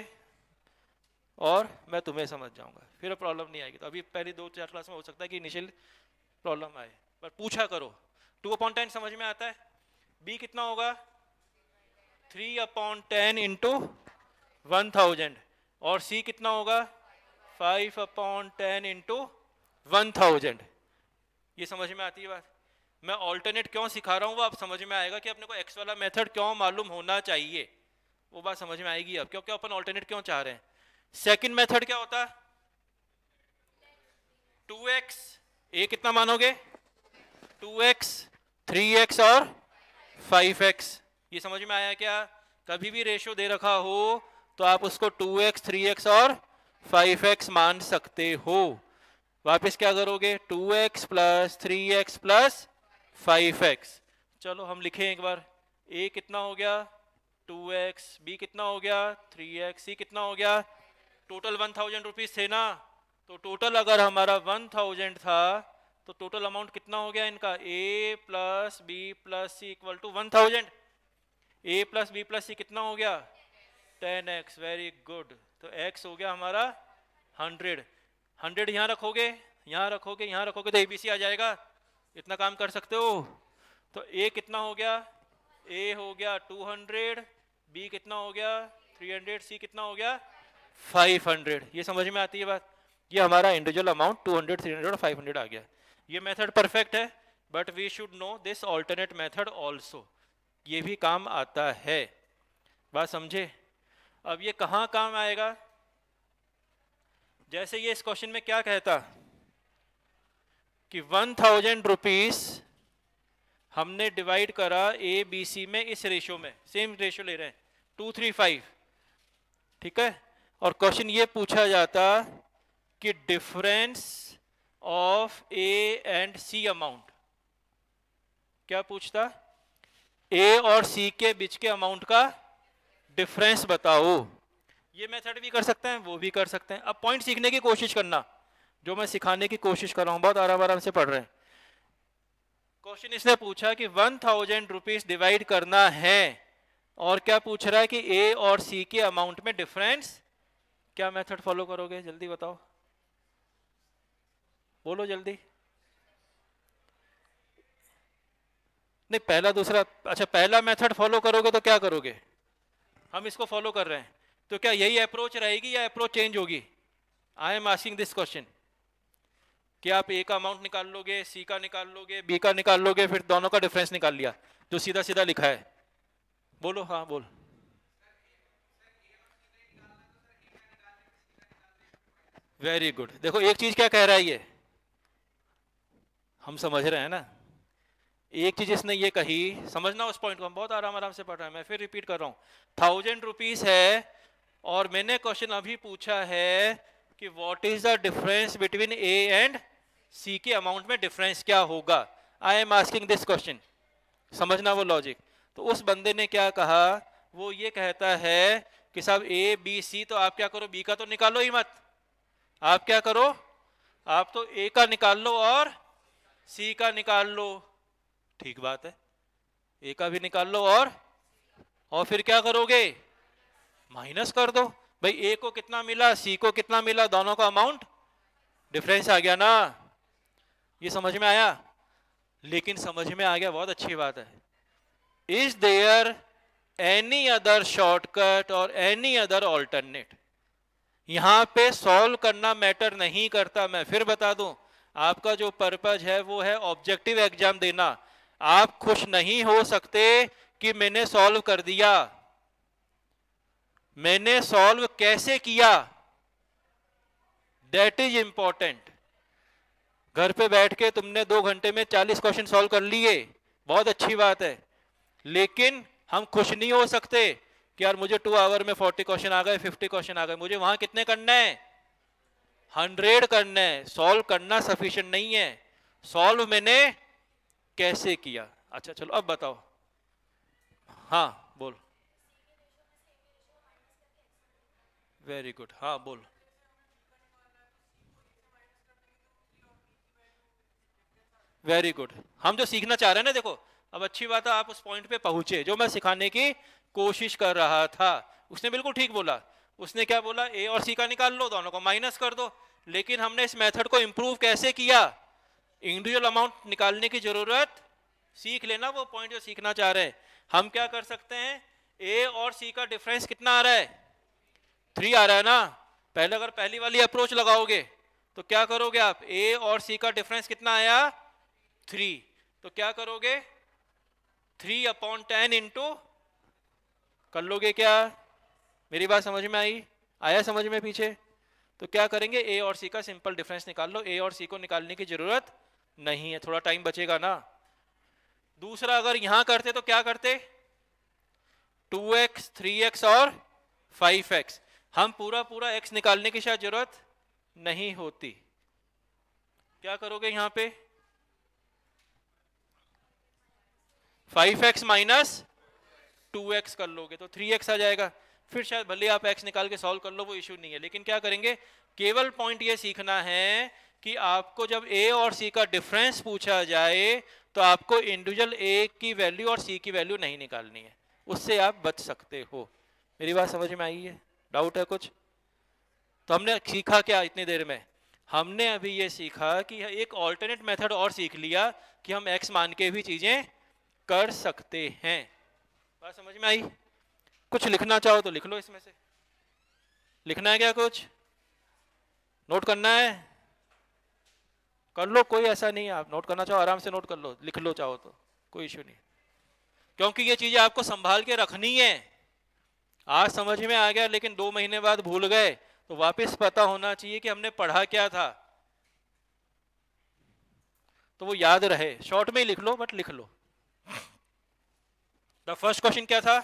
और मैं तुम्हें समझ जाऊंगा फिर प्रॉब्लम नहीं आएगी तो अभी पहली दो चार क्लास में हो सकता है कि इनिशियल प्रॉब्लम आए पर पूछा करो टू अपॉन टेन समझ में आता है बी कितना होगा three upon ten into one thousand और सी कितना होगा five upon ten into one thousand ये समझ में आती है बात मैं ऑल्टरनेट क्यों सिखा रहा हूँ वो आप समझ में आएगा कि अपने को एक्स वाला मेथड क्यों मालूम होना चाहिए वो बात समझ में आएगी अब क्योंकि अपन ऑल्टरनेट क्यों चाह रहे हैं सेकेंड मेथड क्या होता टू एक्स ए कितना मानोगे टू एक्स थ्री एक्स और फाइव एक्स ये समझ में आया क्या कभी भी रेशो दे रखा हो तो आप उसको 2x, 3x और 5x मान सकते हो वापस क्या करोगे 2x x plus three x plus five चलो हम लिखें एक बार a कितना हो गया 2x, b कितना हो गया 3x, c कितना हो गया टोटल वन थाउजेंड रुपीज थे ना तो टोटल अगर हमारा वन थाउजेंड था तो टोटल अमाउंट कितना हो गया इनका a plus B plus C equal to one thousand A plus B plus C कितना हो गया टेन एक्स वेरी गुड तो एक्स हो गया हमारा हंड्रेड हंड्रेड यहाँ रखोगे यहाँ रखोगे यहाँ रखोगे तो ए बी सी आ जाएगा इतना काम कर सकते हो तो ए कितना हो गया ए हो गया टू हंड्रेड बी कितना हो गया थ्री हंड्रेड सी कितना हो गया फाइव हंड्रेड ये समझ में आती है बात ये हमारा individual amount two hundred three hundred और फाइव हंड्रेड आ गया ये मेथड परफेक्ट है but we should know this alternate method also ये भी काम आता है बात समझे अब ये कहाँ काम आएगा जैसे ये इस क्वेश्चन में क्या कहता कि वन थाउजेंड रुपीज हमने डिवाइड करा ए बी सी में इस रेशो में सेम रेशो ले रहे हैं टू थ्री फाइव ठीक है और क्वेश्चन ये पूछा जाता कि difference of A and C amount क्या पूछता ए और सी के बीच के अमाउंट का डिफरेंस बताओ ये मेथड भी कर सकते हैं वो भी कर सकते हैं अब पॉइंट सीखने की कोशिश करना जो मैं सिखाने की कोशिश कर रहा हूँ बहुत आराम आराम से पढ़ रहे हैं क्वेश्चन इसने पूछा कि वन थाउजेंड रुपीज डिवाइड करना है और क्या पूछ रहा है कि ए और सी के अमाउंट में डिफरेंस क्या मेथड फॉलो करोगे जल्दी बताओ बोलो जल्दी नहीं पहला दूसरा अच्छा पहला मेथड फॉलो करोगे तो क्या करोगे हम इसको फॉलो कर रहे हैं तो क्या यही अप्रोच रहेगी या अप्रोच चेंज होगी I am asking this question कि आप ए का अमाउंट निकाल लोगे सी का निकाल लोगे बी का निकाल लोगे फिर दोनों का डिफरेंस निकाल लिया जो सीधा सीधा लिखा है बोलो हाँ बोल वेरी गुड देखो एक चीज क्या कह रहा है ये हम समझ रहे हैं ना एक चीज इसने ये कही समझना उस पॉइंट को हम बहुत आराम आराम से पढ़ रहे हैं मैं फिर रिपीट कर रहा हूँ थाउजेंड रुपीज है और मैंने क्वेश्चन अभी पूछा है कि what is the difference between A and C के अमाउंट में डिफरेंस क्या होगा I am asking this question समझना वो लॉजिक तो उस बंदे ने क्या कहा वो ये कहता है कि साहब ए बी सी तो आप क्या करो बी का तो निकालो ही मत आप क्या करो आप तो ए का निकाल लो और सी का निकाल लो ठीक बात है ए का भी निकाल लो और और फिर क्या करोगे माइनस कर दो भाई ए को कितना मिला सी को कितना मिला दोनों का अमाउंट डिफरेंस आ गया ना ये समझ में आया लेकिन समझ में आ गया बहुत अच्छी बात है is there any other shortcut और एनी अदर ऑल्टरनेट यहां पे सॉल्व करना मैटर नहीं करता मैं फिर बता दूं आपका जो पर्पज है वो है ऑब्जेक्टिव एग्जाम देना आप खुश नहीं हो सकते कि मैंने सॉल्व कर दिया मैंने सॉल्व कैसे किया दैट इज इंपॉर्टेंट घर पे बैठ के तुमने दो घंटे में चालीस क्वेश्चन सॉल्व कर लिए बहुत अच्छी बात है लेकिन हम खुश नहीं हो सकते कि यार मुझे टू आवर में फोर्टी क्वेश्चन आ गए फिफ्टी क्वेश्चन आ गए मुझे वहां कितने करने हैं हंड्रेड करने हैं सॉल्व करना सफिशियंट नहीं है सॉल्व मैंने कैसे किया अच्छा चलो अब बताओ हाँ बोल वेरी गुड हाँ बोल वेरी गुड हम जो सीखना चाह रहे हैं ना देखो अब अच्छी बात है आप उस पॉइंट पे पहुंचे जो मैं सिखाने की कोशिश कर रहा था उसने बिल्कुल ठीक बोला उसने क्या बोला ए और सी का निकाल लो दोनों को माइनस कर दो लेकिन हमने इस मेथड को इम्प्रूव कैसे किया इंडिविजुअल अमाउंट निकालने की जरूरत सीख लेना वो पॉइंट जो सीखना चाह रहे हैं हम क्या कर सकते हैं ए और सी का डिफरेंस कितना आ रहा है थ्री आ रहा है ना पहले अगर पहली वाली अप्रोच लगाओगे तो क्या करोगे आप ए और सी का डिफरेंस कितना आया थ्री तो क्या करोगे थ्री अपॉन टेन इंटू कर लोगे क्या मेरी बात समझ में आई आया समझ में पीछे तो क्या करेंगे ए और सी का सिंपल डिफरेंस निकाल लो ए और सी को निकालने की जरूरत नहीं है थोड़ा टाइम बचेगा ना दूसरा अगर यहां करते तो क्या करते 2x, 3x और 5x हम पूरा पूरा x निकालने की शायद जरूरत नहीं होती क्या करोगे यहां पे 5x माइनस टू कर लोगे तो 3x आ जाएगा फिर शायद भले आप x निकाल के सॉल्व कर लो वो इश्यू नहीं है लेकिन क्या करेंगे केवल पॉइंट ये सीखना है कि आपको जब ए और सी का डिफरेंस पूछा जाए तो आपको इंडिविजुअल ए की वैल्यू और सी की वैल्यू नहीं निकालनी है उससे आप बच सकते हो मेरी बात समझ में आई है डाउट है कुछ तो हमने सीखा क्या इतनी देर में हमने अभी ये सीखा कि एक ऑल्टरनेट मेथड और सीख लिया कि हम एक्स मान के भी चीज़ें कर सकते हैं बात समझ में आई कुछ लिखना चाहो तो लिख लो इसमें से लिखना है क्या कुछ नोट करना है कर लो कोई ऐसा नहीं है आप नोट करना चाहो आराम से नोट कर लो लिख लो चाहो तो कोई इश्यू नहीं क्योंकि ये चीजें आपको संभाल के रखनी है आज समझ में आ गया लेकिन दो महीने बाद भूल गए तो वापस पता होना चाहिए कि हमने पढ़ा क्या था तो वो याद रहे शॉर्ट में ही लिख लो बट लिख लो द फर्स्ट क्वेश्चन क्या था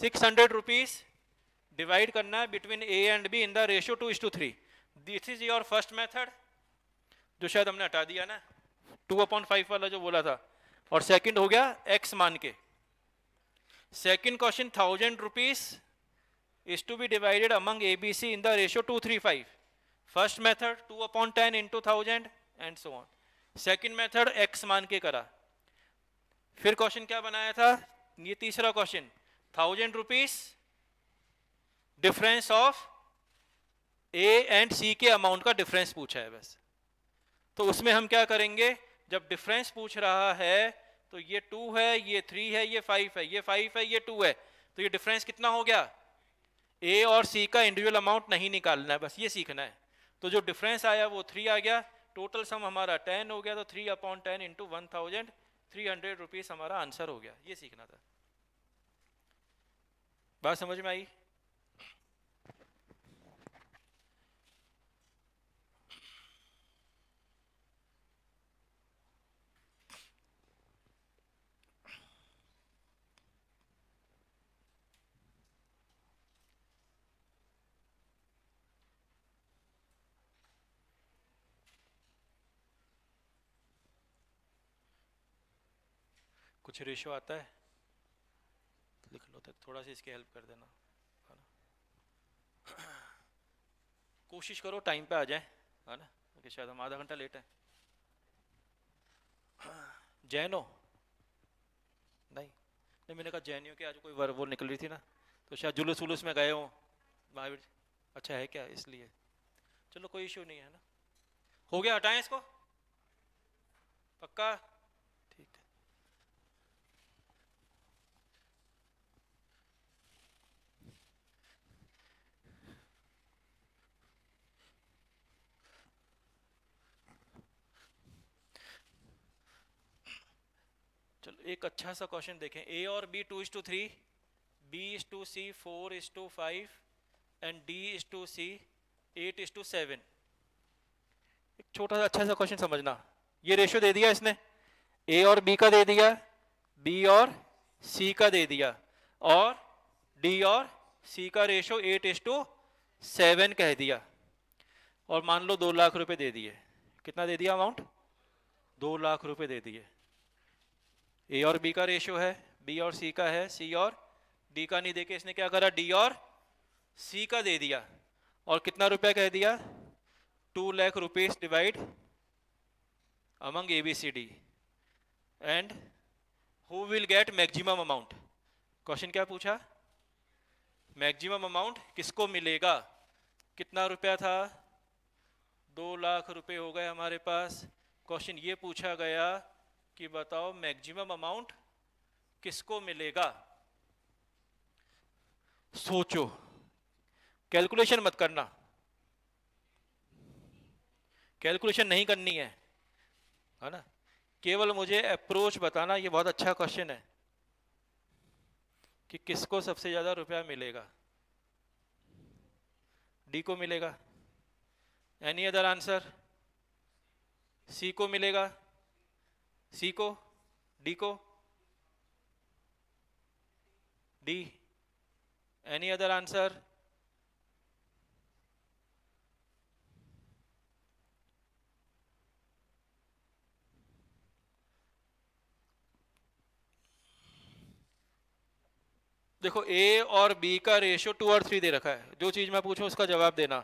सिक्स हंड्रेड रुपीज डिवाइड करना है between A and B in the ratio two is to three this is your first method जो तो शायद हमने हटा दिया ना टू अपॉइंट फाइव वाला जो बोला था और सेकंड हो गया एक्स मान के second question thousand rupees is to be divided among A B C in the ratio two three five first method two upon ten two thousand and so on second method x मान के करा फिर क्वेश्चन क्या बनाया था ये तीसरा question thousand rupees difference of A and C के अमाउंट का डिफरेंस पूछा है बस तो उसमें हम क्या करेंगे जब डिफरेंस पूछ रहा है तो ये टू है ये थ्री है ये फाइव है ये फाइव है ये टू है तो ये डिफरेंस कितना हो गया ए और सी का इंडिविजुअल अमाउंट नहीं निकालना है बस ये सीखना है तो जो डिफरेंस आया वो थ्री आ गया टोटल सम हमारा टेन हो गया तो three upon ten into one thousand three hundred rupees हमारा आंसर हो गया ये सीखना था बात समझ में आई कुछ रेशो आता है लिख लो तो थोड़ा सा इसकी हेल्प कर देना है ना कोशिश करो टाइम पे आ जाए है ना क्योंकि शायद हम आधा घंटा लेट हैं जैनो नहीं नहीं मैंने कहा जैनियों के आज कोई वर वो निकल रही थी ना तो शायद जुलूस वुलूस में गए हों महावीर अच्छा है क्या इसलिए चलो कोई इशू नहीं है ना हो गया हटाएं इसको पक्का चलो एक अच्छा सा क्वेश्चन देखें ए और B two is to three B is to C four is to five and D is to C eight is to seven एक छोटा सा अच्छा सा क्वेश्चन समझना ये रेशियो दे दिया इसने ए और बी का दे दिया बी और सी का दे दिया और डी और सी का ratio eight is to seven कह दिया और मान लो दो लाख रुपए दे दिए कितना दे दिया अमाउंट दो लाख रुपए दे दिए ए और बी का रेशियो है बी और सी का है सी और डी का नहीं देके इसने क्या करा डी और सी का दे दिया और कितना रुपया कह दिया two lakh rupees divide among A B C D and who will get maximum amount question क्या पूछा मैक्सिमम अमाउंट किसको मिलेगा कितना रुपया था दो लाख रुपए हो गए हमारे पास क्वेश्चन ये पूछा गया कि बताओ मैक्सिमम अमाउंट किसको मिलेगा सोचो कैलकुलेशन मत करना कैलकुलेशन नहीं करनी है है ना केवल मुझे अप्रोच बताना ये बहुत अच्छा क्वेश्चन है कि किसको सबसे ज़्यादा रुपया मिलेगा डी को मिलेगा एनी अदर आंसर सी को मिलेगा सी को डी को डी एनी अदर आंसर देखो ए और बी का रेशियो टू और थ्री दे रखा है जो चीज मैं पूछूं उसका जवाब देना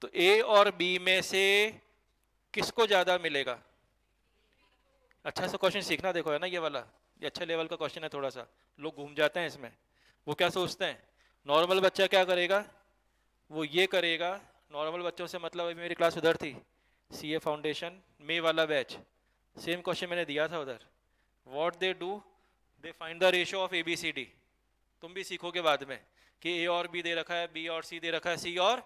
तो ए और बी में से किसको ज्यादा मिलेगा अच्छा सा क्वेश्चन सीखना देखो है ना ये वाला ये अच्छा लेवल का क्वेश्चन है थोड़ा सा लोग घूम जाते हैं इसमें वो क्या सोचते हैं नॉर्मल बच्चा क्या करेगा वो ये करेगा नॉर्मल बच्चों से मतलब अभी मेरी क्लास उधर थी सी ए फाउंडेशन मे वाला बैच सेम क्वेश्चन मैंने दिया था उधर what they do they find the ratio of A B C D तुम भी सीखोगे बाद में कि ए और बी दे रखा है बी और सी दे रखा है सी और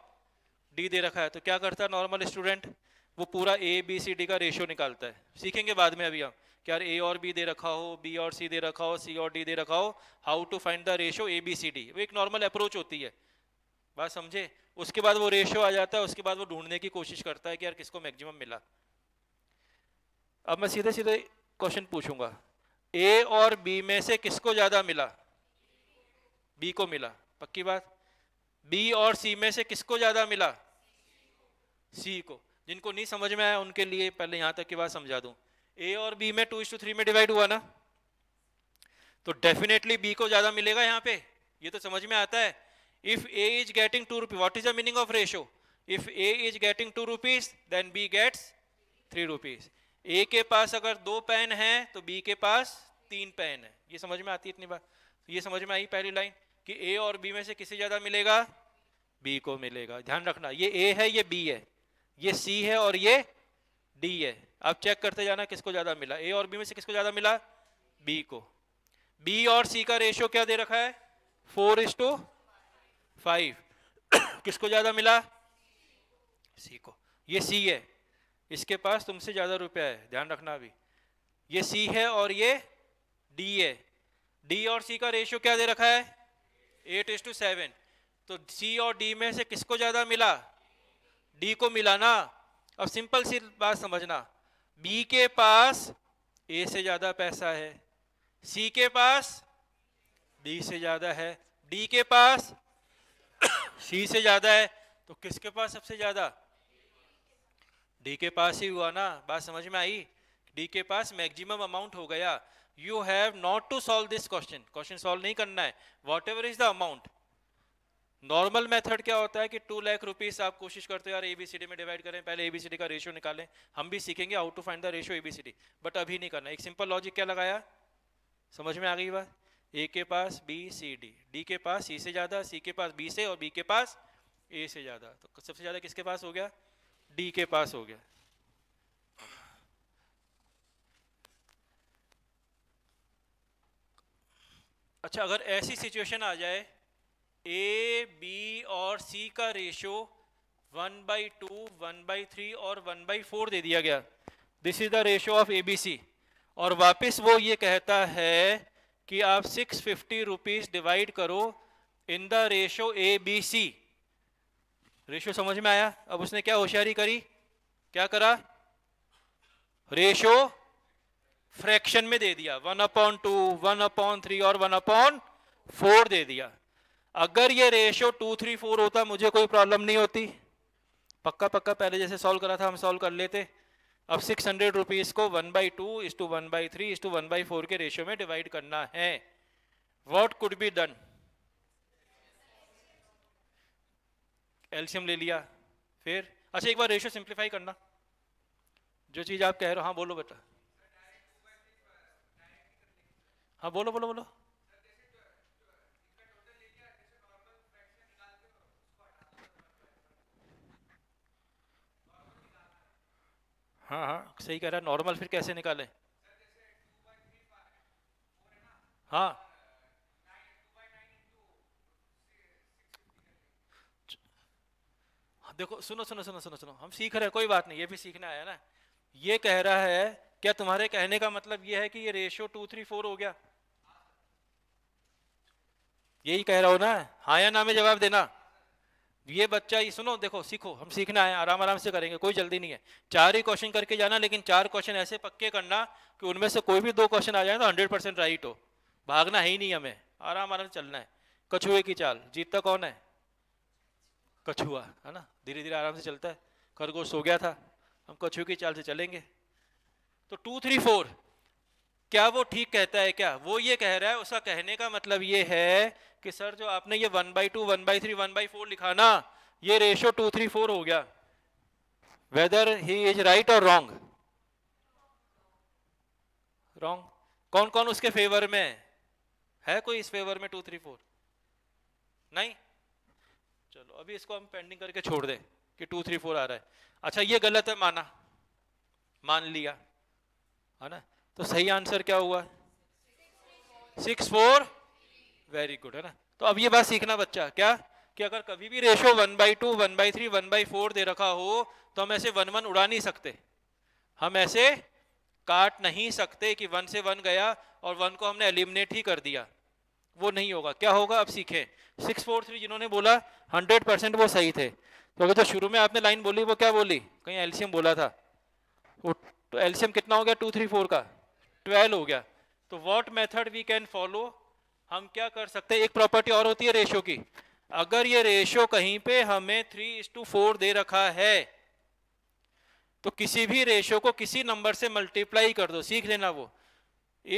डी दे रखा है तो क्या करता है नॉर्मल स्टूडेंट वो पूरा ए बी सी डी का रेशियो निकालता है सीखेंगे बाद में अभी हम कि यार ए और बी दे रखा हो बी और सी दे रखा हो सी और डी दे रखा हो how to find the ratio A B C D वो एक नॉर्मल अप्रोच होती है बात समझे उसके बाद वो रेशियो आ जाता है उसके बाद वो ढूंढने की कोशिश करता है कि यार किसको मैक्सिमम मिला अब मैं सीधे सीधे क्वेश्चन पूछूंगा ए और बी में से किसको ज्यादा मिला बी को मिला पक्की बात बी और सी में से किसको ज्यादा मिला सी को जिनको नहीं समझ में आया उनके लिए पहले यहां तक की बात समझा दूं ए और बी में टू इंस थ्री में डिवाइड हुआ ना तो डेफिनेटली बी को ज़्यादा मिलेगा यहाँ पे ये तो समझ में आता है if A is getting two rupees what is the meaning of ratio if A is getting two rupees then B gets three rupees A के पास अगर दो पेन है तो बी के पास तीन पेन है ये समझ में आती है इतनी बार तो ये समझ में आई पहली लाइन कि ए और बी में से किसे ज़्यादा मिलेगा बी को मिलेगा ध्यान रखना ये ए है ये बी है ये सी है और ये डी है आप चेक करते जाना किसको ज़्यादा मिला ए और बी में से किसको ज़्यादा मिला बी को बी और सी का रेशियो क्या दे रखा है फोर इज टू फाइव किसको ज़्यादा मिला सी को ये सी है इसके पास तुमसे ज़्यादा रुपया है ध्यान रखना अभी ये सी है और ये डी है डी और सी का रेशियो क्या दे रखा है एट इज टू सेवन तो सी और डी में से किसको ज़्यादा मिला डी को मिलाना अब सिंपल सी बात समझना बी के पास ए से ज़्यादा पैसा है सी के पास डी से ज़्यादा है डी के पास सी से ज़्यादा है तो किसके पास सबसे ज़्यादा डी के पास ही हुआ ना बात समझ में आई डी के पास मैक्सिमम अमाउंट हो गया you have not to solve this question question solve नहीं करना है whatever is the amount normal method क्या होता है कि टू लाख रुपीज आप कोशिश करते हो यार एबीसीडी में डिवाइड करें पहले एबीसीडी का रेशियो निकालें हम भी सीखेंगे how to find the ratio A B C D but अभी नहीं करना एक सिंपल लॉजिक क्या लगाया समझ में आ गई बात ए के पास बी सी डी डी के पास सी से ज़्यादा सी के पास बी से और बी के पास ए से ज़्यादा तो सबसे ज़्यादा किसके पास हो गया डी के पास हो गया अच्छा अगर ऐसी सिचुएशन आ जाए ए बी और सी का ratio one by two one by three और वन बाई फोर दे दिया गया this is the ratio of A B C और वापस वो ये कहता है कि आप सिक्स फिफ्टी रुपीज़ डिवाइड करो in the ratio A B C ratio समझ में आया अब उसने क्या होशियारी करी क्या करा रेशो फ्रैक्शन में दे दिया one upon two one upon three और वन अपॉन फोर दे दिया अगर ये रेशियो टू थ्री फोर होता मुझे कोई प्रॉब्लम नहीं होती पक्का पक्का पहले जैसे सॉल्व करा था हम सॉल्व कर लेते अब सिक्स हंड्रेड रुपीज़ को one by two is to one by three is to one by four के रेशियो में डिवाइड करना है what could be done LCM ले लिया फिर अच्छा एक बार रेशियो सिंप्लीफाई करना जो चीज़ आप कह रहे हो हाँ बोलो बेटा हाँ बोलो बोलो बोलो हाँ हाँ सही कह रहा है नॉर्मल फिर कैसे निकाले हाँ देखो सुनो सुनो सुनो सुनो सुनो हम सीख रहे हैं कोई बात नहीं ये भी सीखना आया ना ये कह रहा है क्या तुम्हारे कहने का मतलब ये है कि ये रेशियो टू थ्री फोर हो गया यही कह रहा हो ना हाँ या ना में जवाब देना ये बच्चा ये सुनो देखो सीखो हम सीखना है आराम आराम से करेंगे कोई जल्दी नहीं है चार ही क्वेश्चन करके जाना लेकिन चार क्वेश्चन ऐसे पक्के करना कि उनमें से कोई भी दो क्वेश्चन आ जाए तो हंड्रेड परसेंट राइट हो भागना है ही नहीं हमें आराम आराम चलना है कछुए की चाल जीतता कौन है कछुआ है ना धीरे धीरे आराम से चलता है खरगोश हो गया था हम कछुए की चाल से चलेंगे तो टू थ्री फोर क्या वो ठीक कहता है क्या वो ये कह रहा है उसका कहने का मतलब ये है कि सर जो आपने ये one by two one by three one by four लिखा ना ये रेशियो टू थ्री फोर हो गया वेदर ही इज राइट और रॉन्ग रॉन्ग कौन कौन उसके फेवर में है कोई इस फेवर में टू थ्री फोर नहीं चलो अभी इसको हम पेंडिंग करके छोड़ दें कि टू थ्री फोर आ रहा है अच्छा ये गलत है माना मान लिया है ना तो सही आंसर क्या हुआ सिक्स फोर वेरी गुड है ना तो अब ये बात सीखना बच्चा क्या कि अगर कभी भी ratio one by two one by three one by four दे रखा हो तो हम ऐसे वन वन उड़ा नहीं सकते हम ऐसे काट नहीं सकते कि वन से वन गया और वन को हमने एलिमिनेट ही कर दिया वो नहीं होगा क्या होगा अब सीखें सिक्स फोर थ्री जिन्होंने बोला हंड्रेड परसेंट वो सही थे तो अगर तो शुरू में आपने लाइन बोली वो क्या बोली कहीं एल्शियम बोला था वो तो एल्शियम कितना हो गया टू थ्री फोर का ट्वेल्व हो गया तो what method we can follow हम क्या कर सकते हैं एक प्रॉपर्टी और होती है रेशो की अगर ये रेशो कहीं पे हमें थ्री इज टू फोर दे रखा है तो किसी भी रेशो को किसी नंबर से मल्टीप्लाई कर दो सीख लेना वो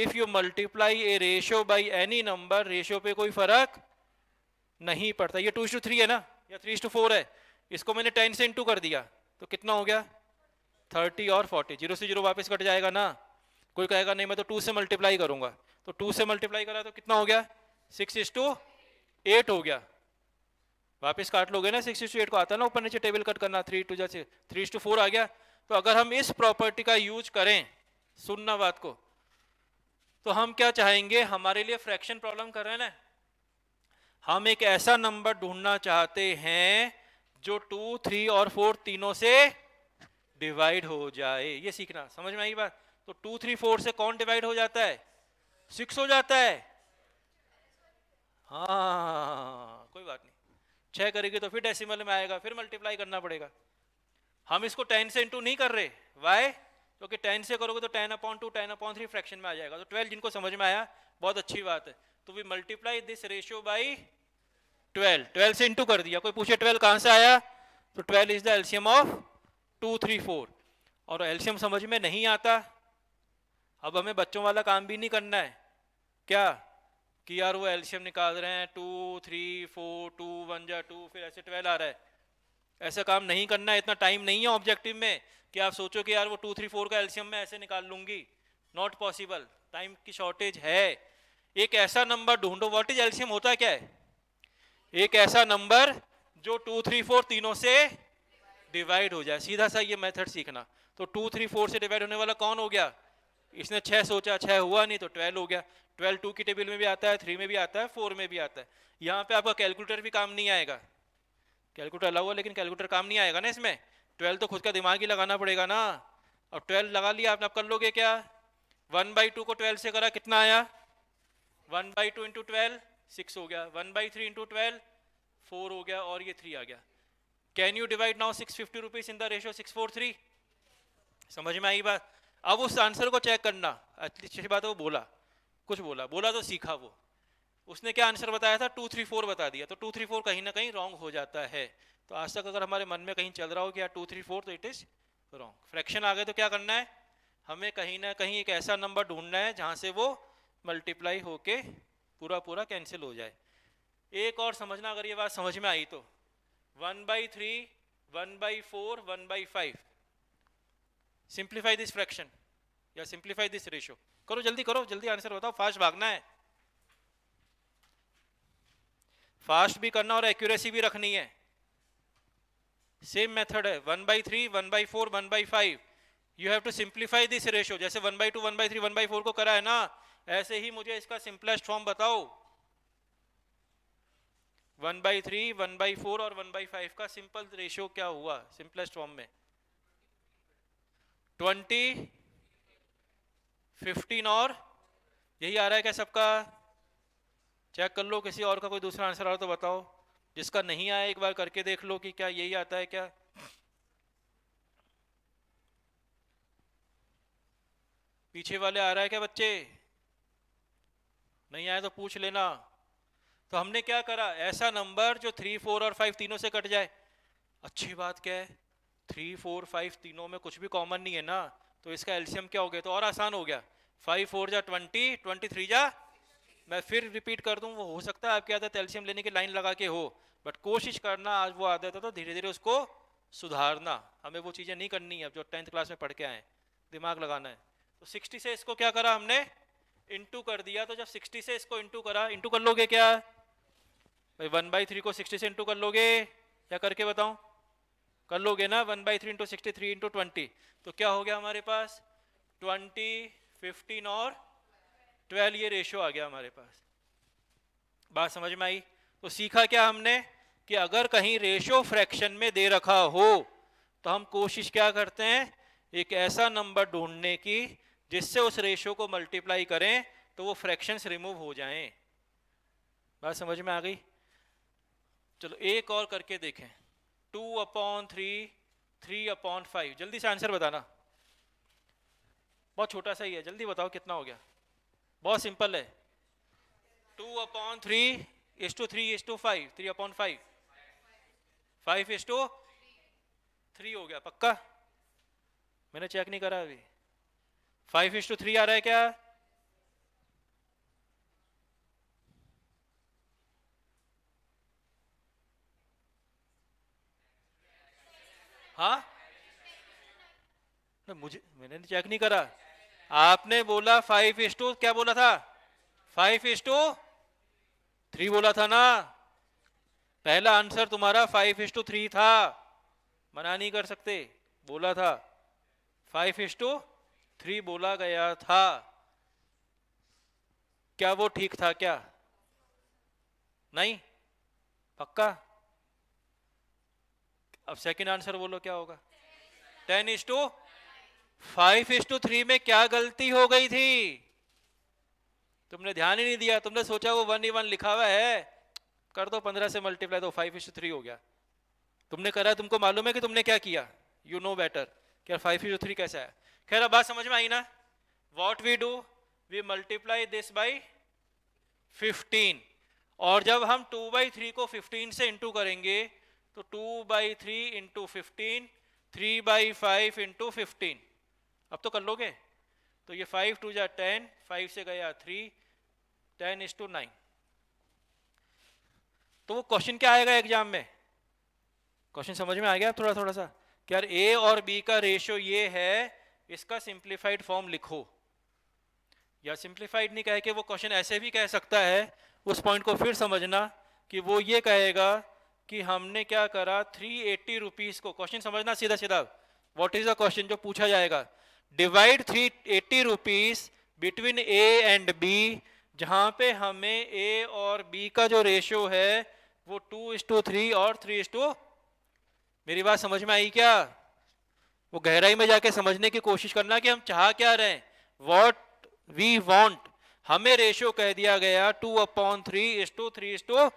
if you multiply a ratio by any number ratio पे कोई फर्क नहीं पड़ता ये टू टू थ्री है ना या थ्री टू फोर है इसको मैंने टेन से इंटू कर दिया तो कितना हो गया थर्टी और फोर्टी जीरो से जीरो वापस कट जाएगा ना कोई कहेगा नहीं मैं तो टू से मल्टीप्लाई करूंगा तो टू से मल्टीप्लाई करा तो कितना हो गया सिक्स इज टू एट हो गया वापस काट लोगे ना सिक्स इज टू एट को आता है ना ऊपर नीचे टेबल कट करना थ्री टू जैसे थ्री इज टू फोर आ गया तो अगर हम इस प्रॉपर्टी का यूज करें सुनना बात को तो हम क्या चाहेंगे हमारे लिए फ्रैक्शन प्रॉब्लम कर रहे हैं ना हम एक ऐसा नंबर ढूंढना चाहते हैं जो टू थ्री और फोर तीनों से डिवाइड हो जाए ये सीखना समझ में आई बात तो टू थ्री फोर से कौन डिवाइड हो जाता है सिक्स हो जाता है हाँ कोई बात नहीं छः करेगी तो फिर डेसिमल में आएगा फिर मल्टीप्लाई करना पड़ेगा हम इसको टेन से इंटू नहीं कर रहे वाई क्योंकि तो टेन से करोगे तो ten upon two ten upon three fraction में आ जाएगा तो ट्वेल्व जिनको समझ में आया बहुत अच्छी बात है तो we multiply this ratio by twelve twelve से इंटू कर दिया कोई पूछे ट्वेल्व कहाँ से आया तो twelve is the LCM of two three four और एल्शियम समझ में नहीं आता अब हमें बच्चों वाला काम भी नहीं करना है क्या कि यार वो एल्शियम निकाल रहे हैं two three four two one जा टू फिर ऐसे ट्वेल्व आ रहा है ऐसा काम नहीं करना है इतना टाइम नहीं है ऑब्जेक्टिव में कि आप सोचो कि यार वो टू थ्री फोर का एल्शियम मैं ऐसे निकाल लूंगी नॉट पॉसिबल टाइम की शॉर्टेज है एक ऐसा नंबर ढूंढो वॉट इज एल्शियम होता क्या है एक ऐसा नंबर जो टू थ्री फोर तीनों से डिवाइड हो जाए सीधा सा ये मेथड सीखना तो टू थ्री फोर से डिवाइड होने वाला कौन हो गया इसने छः सोचा छः हुआ नहीं तो ट्वेल्व हो गया ट्वेल्व टू की टेबल में भी आता है थ्री में भी आता है फोर में भी आता है यहाँ पे आपका कैलकुलेटर भी काम नहीं आएगा कैलकुलेटर अलाउ हुआ लेकिन कैलकुलेटर काम नहीं आएगा ना इसमें ट्वेल्व तो खुद का दिमाग ही लगाना पड़ेगा ना अब ट्वेल्व लगा लिया आप, आप कर लोगे क्या वन बाई टू को ट्वेल्व से करा कितना आया one by two into twelve six हो गया one by three into twelve four हो गया और ये थ्री आ गया can you divide now six fifty rupees in the ratio six four three समझ में आई बात अब उस आंसर को चेक करना अच्छी बात है वो बोला कुछ बोला बोला तो सीखा वो उसने क्या आंसर बताया था टू थ्री फोर बता दिया तो टू थ्री फोर कहीं ना कहीं रॉन्ग हो जाता है तो आज तक अगर हमारे मन में कहीं चल रहा हो कि यार टू थ्री फोर तो इट इज़ रॉन्ग फ्रैक्शन आ गए तो क्या करना है हमें कहीं ना कहीं एक ऐसा नंबर ढूंढना है जहाँ से वो मल्टीप्लाई होके पूरा पूरा कैंसिल हो जाए एक और समझना अगर ये बात समझ में आई तो one by three one by four one by five simplify this fraction या सिंप्लीफाई दिस रेशियो करो जल्दी करो जल्दी आंसर बताओ फास्ट भागना है फास्ट भी करना और एक्यूरेसी भी रखनी है सेम मेथड है one by three one by four one by five you have to simplify this ratio जैसे one by two one by three one by four को करा है ना ऐसे ही मुझे इसका सिंपलेस्ट फॉर्म बताओ one by three one by four और वन बाई फाइव का सिंपल रेशियो क्या हुआ सिंपलेस्ट फॉर्म में ट्वेंटी फिफ्टीन और यही आ रहा है क्या सबका चेक कर लो किसी और का कोई दूसरा आंसर आ रहा तो बताओ जिसका नहीं आया एक बार करके देख लो कि क्या यही आता है क्या पीछे वाले आ रहा है क्या बच्चे नहीं आया तो पूछ लेना तो हमने क्या करा ऐसा नंबर जो थ्री फोर और फाइव तीनों से कट जाए अच्छी बात क्या है थ्री फोर फाइव तीनों में कुछ भी कॉमन नहीं है ना तो इसका एल्शियम क्या हो गया तो और आसान हो गया फाइव फोर जा ट्वेंटी ट्वेंटी थ्री जा मैं फिर रिपीट कर दूँ वो हो सकता है आपकी आदत एल्शियम लेने की लाइन लगा के हो बट कोशिश करना आज वो आदत है तो धीरे धीरे उसको सुधारना हमें वो चीज़ें नहीं करनी है जो टेंथ क्लास में पढ़ के आए दिमाग लगाना है तो सिक्सटी से इसको क्या करा हमने इंटू कर दिया तो जब सिक्सटी से इसको इंटू करा इंटू कर लोगे क्या भाई वन बाई थ्री को सिक्सटी से इंटू कर लोगे या करके बताऊं कर लोगे ना one by three into sixty three into twenty तो क्या हो गया हमारे पास ट्वेंटी फिफ्टीन और ट्वेल्व ये रेशियो आ गया हमारे पास बात समझ में आई तो सीखा क्या हमने कि अगर कहीं रेशियो फ्रैक्शन में दे रखा हो तो हम कोशिश क्या करते हैं एक ऐसा नंबर ढूंढने की जिससे उस रेशियो को मल्टीप्लाई करें तो वो फ्रैक्शंस रिमूव हो जाएं बात समझ में आ गई चलो एक और करके देखें two upon three three upon five जल्दी से आंसर बताना बहुत छोटा सा ही है जल्दी बताओ कितना हो गया बहुत सिंपल है two upon three is to three is to five three upon five five is to three हो गया पक्का मैंने चेक नहीं करा अभी फाइव इज टू थ्री आ रहा है क्या हाँ मुझे मैंने चेक तो नहीं करा आपने बोला फाइव इज टू क्या बोला था फाइव इज टू थ्री बोला था ना पहला आंसर तुम्हारा फाइव इज टू थ्री था मना नहीं कर सकते बोला था फाइव इज टू थ्री बोला गया था क्या वो ठीक था क्या नहीं पक्का अब सेकंड आंसर बोलो क्या होगा ten is to five is to three में क्या गलती हो गई थी तुमने ध्यान ही नहीं दिया तुमने सोचा वो वन ई वन लिखा हुआ है कर दो पंद्रह से मल्टीप्लाई दो फाइव इज थ्री हो गया तुमने करा तुमको मालूम है कि तुमने क्या किया यू नो बेटर क्या फाइव इज थ्री कैसा है खैर अब बात समझ में आई ना what we do we multiply this by fifteen और जब हम टू बाई थ्री को फिफ्टीन से इंटू करेंगे तो two by three into fifteen three by five into fifteen अब तो कर लोगे तो ये फाइव टू जा टेन फाइव से गया three ten is to nine तो वो क्वेश्चन क्या आएगा एग्जाम में क्वेश्चन समझ में आ गया थोड़ा थोड़ा सा कि यार ए और बी का रेशियो ये है इसका सिंप्लीफाइड फॉर्म लिखो या सिंप्लीफाइड नहीं कह के वो क्वेश्चन ऐसे भी कह सकता है उस पॉइंट को फिर समझना कि वो ये कहेगा कि हमने क्या करा थ्री एट्टी रुपीज को क्वेश्चन समझना सीधा सीधा वॉट इज द क्वेश्चन जो पूछा जाएगा divide three eighty rupees between A and B जहां पे हमें ए और बी का जो रेशियो है वो टू इज टू थ्री और थ्री इज टू मेरी बात समझ में आई क्या वो गहराई में जाके समझने की कोशिश करना कि हम चाह क्या रहे वॉट वी वॉन्ट हमें रेशियो कह दिया गया two upon three is to three is to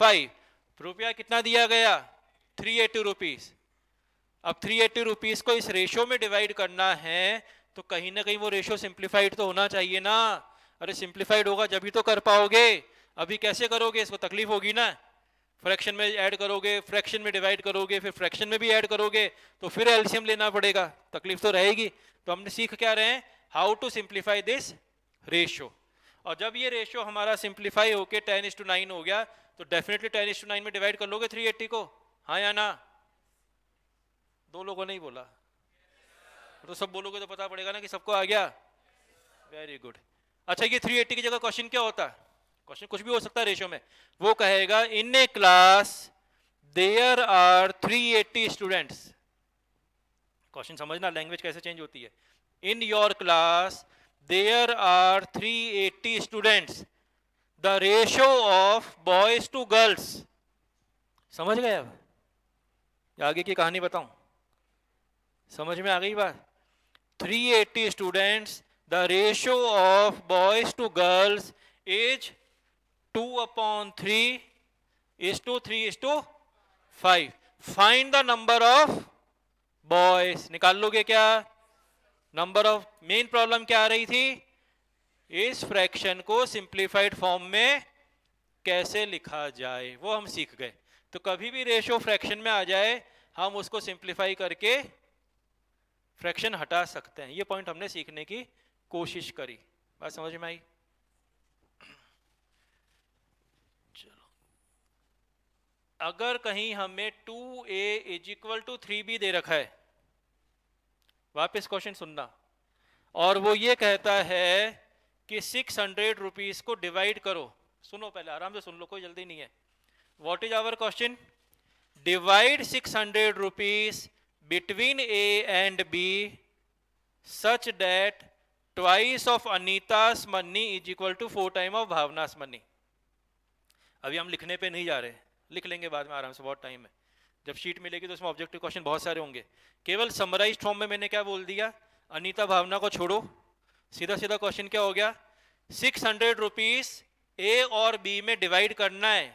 five रुपया कितना दिया गया थ्री एटी रुपीज अब थ्री एट्टी रुपीज को इस रेशो में डिवाइड करना है तो कहीं ना कहीं वो रेशो सिंप्लीफाइड तो होना चाहिए ना अरे सिंप्लीफाइड होगा जब ही तो कर पाओगे अभी कैसे करोगे इसको तकलीफ होगी ना फ्रैक्शन में ऐड करोगे फ्रैक्शन में डिवाइड करोगे फिर फ्रैक्शन में भी ऐड करोगे तो फिर एल्शियम लेना पड़ेगा तकलीफ तो रहेगी तो हमने सीख क्या रहे हैं how to simplify this ratio और जब ये रेशो हमारा सिंप्लीफाई होके टेन इज टू नाइन हो गया तो डेफिनेटली टेन इशू नाइन में डिवाइड कर लोगे थ्री एट्टी को हाँ या ना दो लोगों ने ही बोला तो सब बोलोगे तो पता पड़ेगा ना कि सबको आ गया वेरी गुड अच्छा ये थ्री एट्टी की जगह क्वेश्चन क्या होता है क्वेश्चन कुछ भी हो सकता है रेशियो में वो कहेगा in a class there are three eighty students question समझना लैंग्वेज कैसे चेंज होती है in your class there are three eighty students the ratio of boys to girls समझ गए अब आगे की कहानी बताऊं समझ में आ गई बात 380 students the ratio of boys to girls is two upon three is to three is to five find the number of boys निकाल लोगे क्या नंबर ऑफ मेन प्रॉब्लम क्या आ रही थी इस फ्रैक्शन को सिंप्लीफाइड फॉर्म में कैसे लिखा जाए वो हम सीख गए तो कभी भी रेशो फ्रैक्शन में आ जाए हम उसको सिंप्लीफाई करके फ्रैक्शन हटा सकते हैं ये पॉइंट हमने सीखने की कोशिश करी बात समझ में आई चलो अगर कहीं हमें two A is equal to three B दे रखा है वापस क्वेश्चन सुनना और वो ये कहता है कि सिक्स हंड्रेड रुपीज़ को डिवाइड करो सुनो पहले आराम से सुन लो कोई जल्दी नहीं है what is our question divide six hundred rupees between A and B such that twice of Anita's money is equal to four time of Bhavna's अभी हम लिखने पे नहीं जा रहे लिख लेंगे बाद में आराम से बहुत टाइम है जब शीट मिलेगी तो उसमें ऑब्जेक्टिव क्वेश्चन बहुत सारे होंगे केवल समराइज फॉर्म में मैंने क्या बोल दिया अनीता भावना को छोड़ो सीधा सीधा क्वेश्चन क्या हो गया सिक्स हंड्रेड रुपीज ए और बी में डिवाइड करना है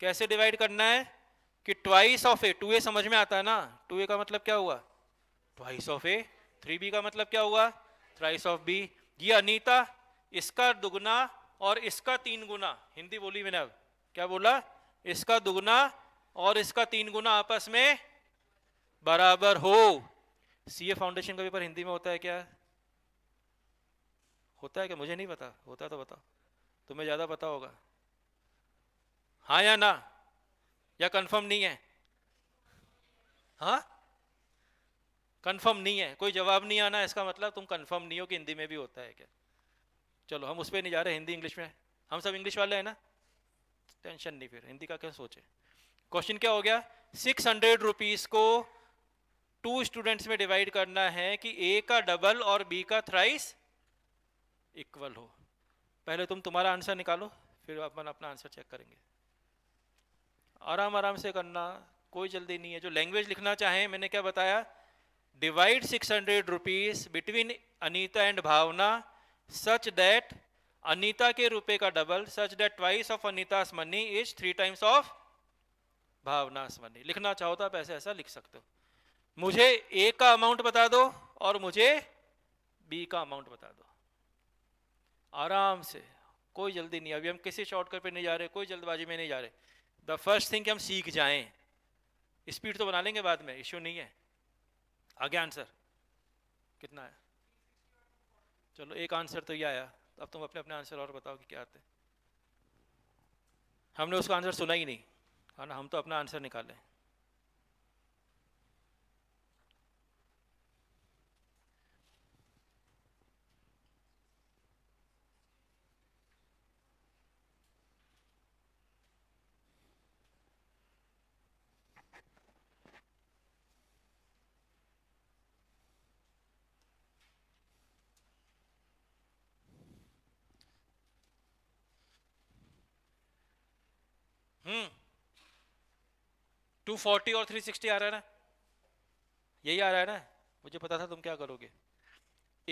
कैसे डिवाइड करना है कि twice of A two A समझ में आता है ना टू ए का मतलब क्या हुआ twice of A three B का मतलब क्या हुआ थ्राइस ऑफ बी ये अनीता इसका दुगना और इसका तीन गुना हिंदी बोली मैंने अब क्या बोला इसका दुगना और इसका तीन गुना आपस में बराबर हो सीए फाउंडेशन का पेपर हिंदी में होता है क्या होता है क्या मुझे नहीं पता होता तो बताओ तुम्हें ज़्यादा पता होगा हाँ या ना या कंफर्म नहीं है हाँ कंफर्म नहीं है कोई जवाब नहीं आना इसका मतलब तुम कंफर्म नहीं हो कि हिंदी में भी होता है क्या चलो हम उस पर नहीं जा रहे हिंदी इंग्लिश में हम सब इंग्लिश वाले हैं ना टेंशन नहीं फिर हिंदी का क्या सोचे क्वेश्चन क्या हो गया सिक्स हंड्रेड रुपीज को टू स्टूडेंट्स में डिवाइड करना है कि ए का डबल और बी का थ्राइस इक्वल हो पहले तुम तुम्हारा आंसर निकालो फिर अपन अपना आंसर चेक करेंगे आराम आराम से करना कोई जल्दी नहीं है जो लैंग्वेज लिखना चाहें मैंने क्या बताया divide six hundred rupees between Anita and Bhavana such that Anita के रुपए का double such that twice of Anita money is three times of Bhavana's money लिखना चाहो तो आप ऐसे ऐसा लिख सकते हो मुझे ए का अमाउंट बता दो और मुझे बी का अमाउंट बता दो आराम से कोई जल्दी नहीं अभी हम किसी शॉर्टकट पे नहीं जा रहे कोई जल्दबाजी में नहीं जा रहे द फर्स्ट थिंग हम सीख जाएं स्पीड तो बना लेंगे बाद में इश्यू नहीं है आगे आंसर कितना है चलो एक आंसर तो ये आया तो अब तुम अपने अपने आंसर और बताओ कि क्या आते हमने उसका आंसर सुना ही नहीं है ना हम तो अपना आंसर निकालें हम्म 240 और 360 आ रहा है ना यही आ रहा है ना मुझे पता था तुम क्या करोगे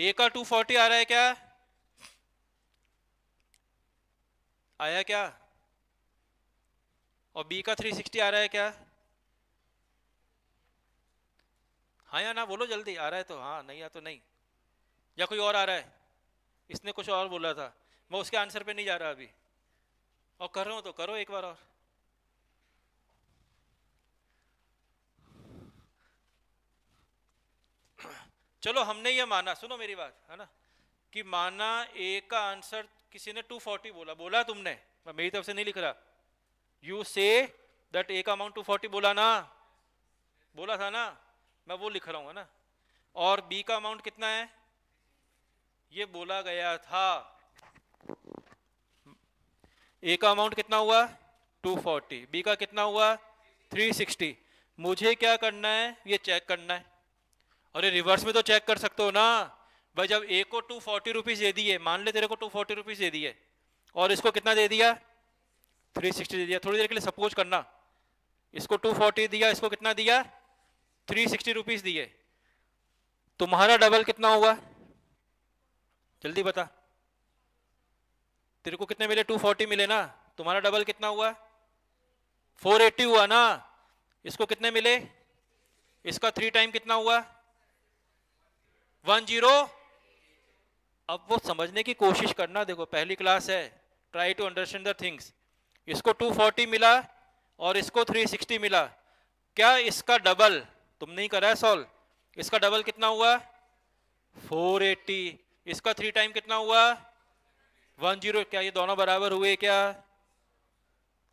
ए का 240 आ रहा है क्या आया क्या और बी का 360 आ रहा है क्या हाँ या ना बोलो जल्दी आ रहा है तो हाँ नहीं या तो नहीं या कोई और आ रहा है इसने कुछ और बोला था मैं उसके आंसर पे नहीं जा रहा अभी और कर रहा तो करो एक बार और चलो हमने ये माना सुनो मेरी बात है ना कि माना ए का आंसर किसी ने 240 बोला बोला तुमने मेरी तरफ से नहीं लिख रहा यू से दैट ए का अमाउंट 240 बोला ना बोला था ना मैं वो लिख रहा हूँ ना और बी का अमाउंट कितना है ये बोला गया था ए का अमाउंट कितना हुआ 240 बी का कितना हुआ 360 मुझे क्या करना है ये चेक करना है अरे रिवर्स में तो चेक कर सकते हो ना भाई जब ए को टू फोर्टी रुपीज दे दिए मान ले तेरे को टू फोर्टी रुपीज दे दिए और इसको कितना दे दिया थ्री सिक्सटी दे दिया थोड़ी देर के लिए सपोज करना इसको टू फोर्टी दिया इसको कितना दिया थ्री सिक्सटी रुपीज दिए तुम्हारा डबल कितना हुआ जल्दी बता तेरे को कितने मिले टू फोर्टी मिले ना तुम्हारा डबल कितना हुआ फोर एट्टी हुआ ना इसको कितने मिले इसका थ्री टाइम कितना हुआ वन जीरो अब वो समझने की कोशिश करना देखो पहली क्लास है try to understand the things इसको 240 मिला और इसको 360 मिला क्या इसका डबल तुम नहीं करा है सॉल्व इसका डबल कितना हुआ 480 इसका थ्री टाइम कितना हुआ 10 क्या ये दोनों बराबर हुए क्या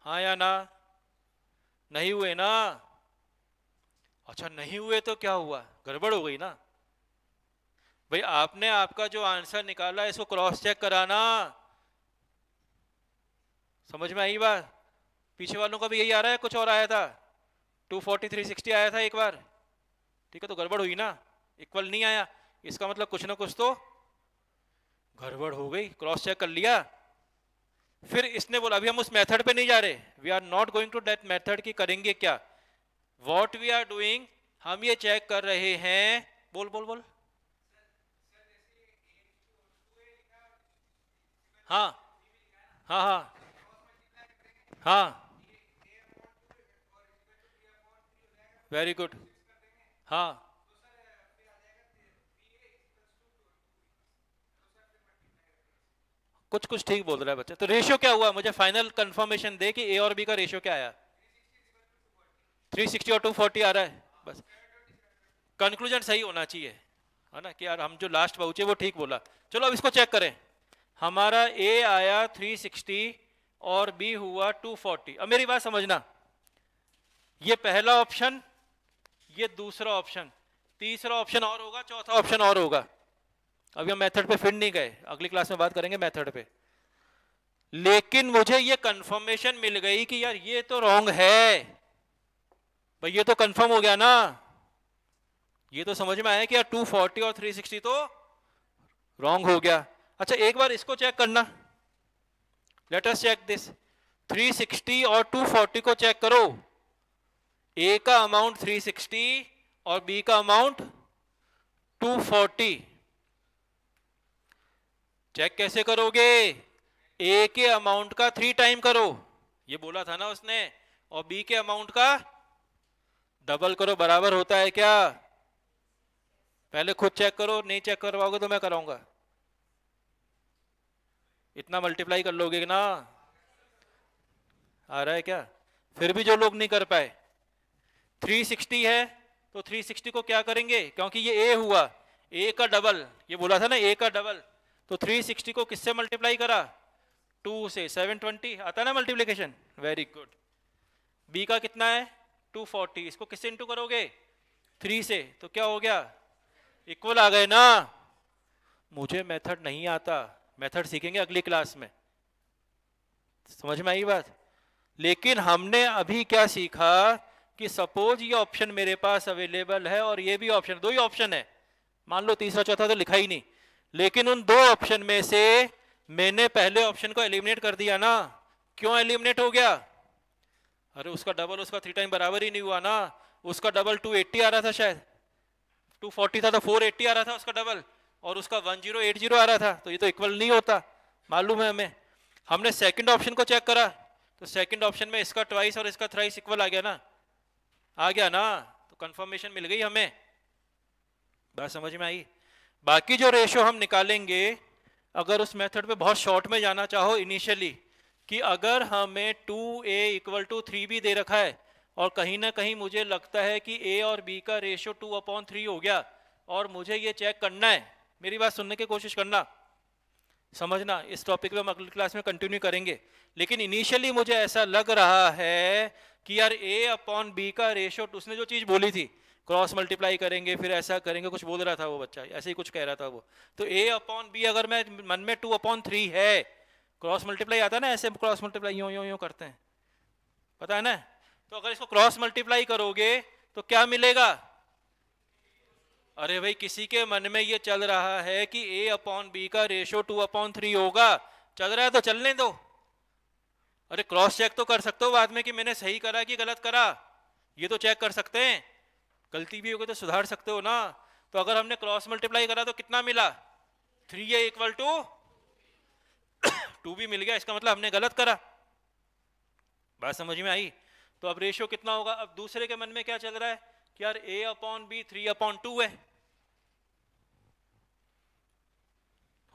हाँ या ना नहीं हुए ना अच्छा नहीं हुए तो क्या हुआ गड़बड़ हो गई ना भाई आपने आपका जो आंसर निकाला इसको क्रॉस चेक कराना समझ में आई बात पीछे वालों का भी यही आ रहा है कुछ और आया था 240 360 आया था एक बार ठीक है तो गड़बड़ हुई ना इक्वल नहीं आया इसका मतलब कुछ ना कुछ तो गड़बड़ हो गई क्रॉस चेक कर लिया फिर इसने बोला अभी हम उस मेथड पे नहीं जा रहे we are not going to that method की करेंगे क्या वॉट वी आर डूइंग हम ये चेक कर रहे हैं बोल बोल बोल हाँ हाँ हाँ हाँ वेरी गुड हाँ कुछ कुछ ठीक बोल रहा है बच्चा तो रेशियो क्या हुआ मुझे फाइनल कंफर्मेशन दे कि ए और बी का रेशियो क्या आया 360 और 240 आ रहा है बस कंक्लूजन सही होना चाहिए है ना कि यार हम जो लास्ट पहुंचे वो ठीक बोला चलो अब इसको चेक करें हमारा ए आया 360 और बी हुआ 240 अब मेरी बात समझना ये पहला ऑप्शन ये दूसरा ऑप्शन तीसरा ऑप्शन और होगा चौथा ऑप्शन और होगा अभी हम मेथड पे फिर नहीं गए अगली क्लास में बात करेंगे मेथड पे लेकिन मुझे ये कंफर्मेशन मिल गई कि यार ये तो रॉन्ग है भाई ये तो कंफर्म हो गया ना ये तो समझ में आया कि यार 240 और 360 तो रॉन्ग हो गया अच्छा एक बार इसको चेक करना लेटर्स चेक दिस 360 और 240 को चेक करो ए का अमाउंट 360 और बी का अमाउंट 240 चेक कैसे करोगे ए के अमाउंट का थ्री टाइम करो ये बोला था ना उसने और बी के अमाउंट का डबल करो बराबर होता है क्या पहले खुद चेक करो नहीं चेक करवाओगे तो मैं कराऊंगा इतना मल्टीप्लाई कर लोगे ना आ रहा है क्या फिर भी जो लोग नहीं कर पाए 360 है तो 360 को क्या करेंगे क्योंकि ये ए हुआ ए का डबल ये बोला था ना ए का डबल तो 360 को किससे मल्टीप्लाई करा 2 से 720 आता ना मल्टीप्लीकेशन वेरी गुड बी का कितना है 240 इसको किससे इंटू करोगे 3 से तो क्या हो गया इक्वल आ गए ना मुझे मेथड नहीं आता मेथड सीखेंगे अगली क्लास में समझ में आई बात लेकिन हमने अभी क्या सीखा कि सपोज ये ऑप्शन मेरे पास अवेलेबल है और ये भी ऑप्शन दो ही ऑप्शन है मान लो तीसरा चौथा तो लिखा ही नहीं लेकिन उन दो ऑप्शन में से मैंने पहले ऑप्शन को एलिमिनेट कर दिया ना क्यों एलिमिनेट हो गया अरे उसका डबल उसका थ्री टाइम बराबर ही नहीं हुआ ना उसका डबल एट्टी आ रहा था शायद फोर्टी था तो एट्टी आ रहा था उसका डबल और उसका 1080 आ रहा था तो ये तो इक्वल नहीं होता मालूम है हमें हमने सेकंड ऑप्शन को चेक करा तो सेकंड ऑप्शन में इसका ट्वाइस और इसका थ्राइस इक्वल आ गया ना आ गया ना तो कंफर्मेशन मिल गई हमें बात समझ में आई बाकी जो रेशो हम निकालेंगे अगर उस मेथड पे बहुत शॉर्ट में जाना चाहो इनिशियली कि अगर हमें two A equal to three B दे रखा है और कहीं ना कहीं मुझे लगता है कि ए और बी का रेशो टू अपॉन थ्री हो गया और मुझे ये चेक करना है मेरी बात सुनने की कोशिश करना समझना इस टॉपिक पे हम अगली क्लास में कंटिन्यू करेंगे लेकिन इनिशियली मुझे ऐसा लग रहा है कि यार ए अपॉन बी का रेशो उसने जो चीज़ बोली थी क्रॉस मल्टीप्लाई करेंगे फिर ऐसा करेंगे कुछ बोल रहा था वो बच्चा ऐसे ही कुछ कह रहा था वो तो ए अपॉन बी अगर मैं मन में टू अपॉन थ्री है क्रॉस मल्टीप्लाई आता है ना ऐसे क्रॉस मल्टीप्लाई यूँ यूँ यूँ करते हैं पता है ना तो अगर इसको क्रॉस मल्टीप्लाई करोगे तो क्या मिलेगा अरे भाई किसी के मन में ये चल रहा है कि ए अपॉन बी का रेशो टू अपॉन थ्री होगा चल रहा है तो चलने दो अरे क्रॉस चेक तो कर सकते हो बाद में कि मैंने सही करा कि गलत करा ये तो चेक कर सकते हैं गलती भी होगी तो सुधार सकते हो ना तो अगर हमने क्रॉस मल्टीप्लाई करा तो कितना मिला three A equal to two B मिल गया इसका मतलब हमने गलत करा बात समझ में आई तो अब रेशियो कितना होगा अब दूसरे के मन में क्या चल रहा है कि यार A upon B three upon two है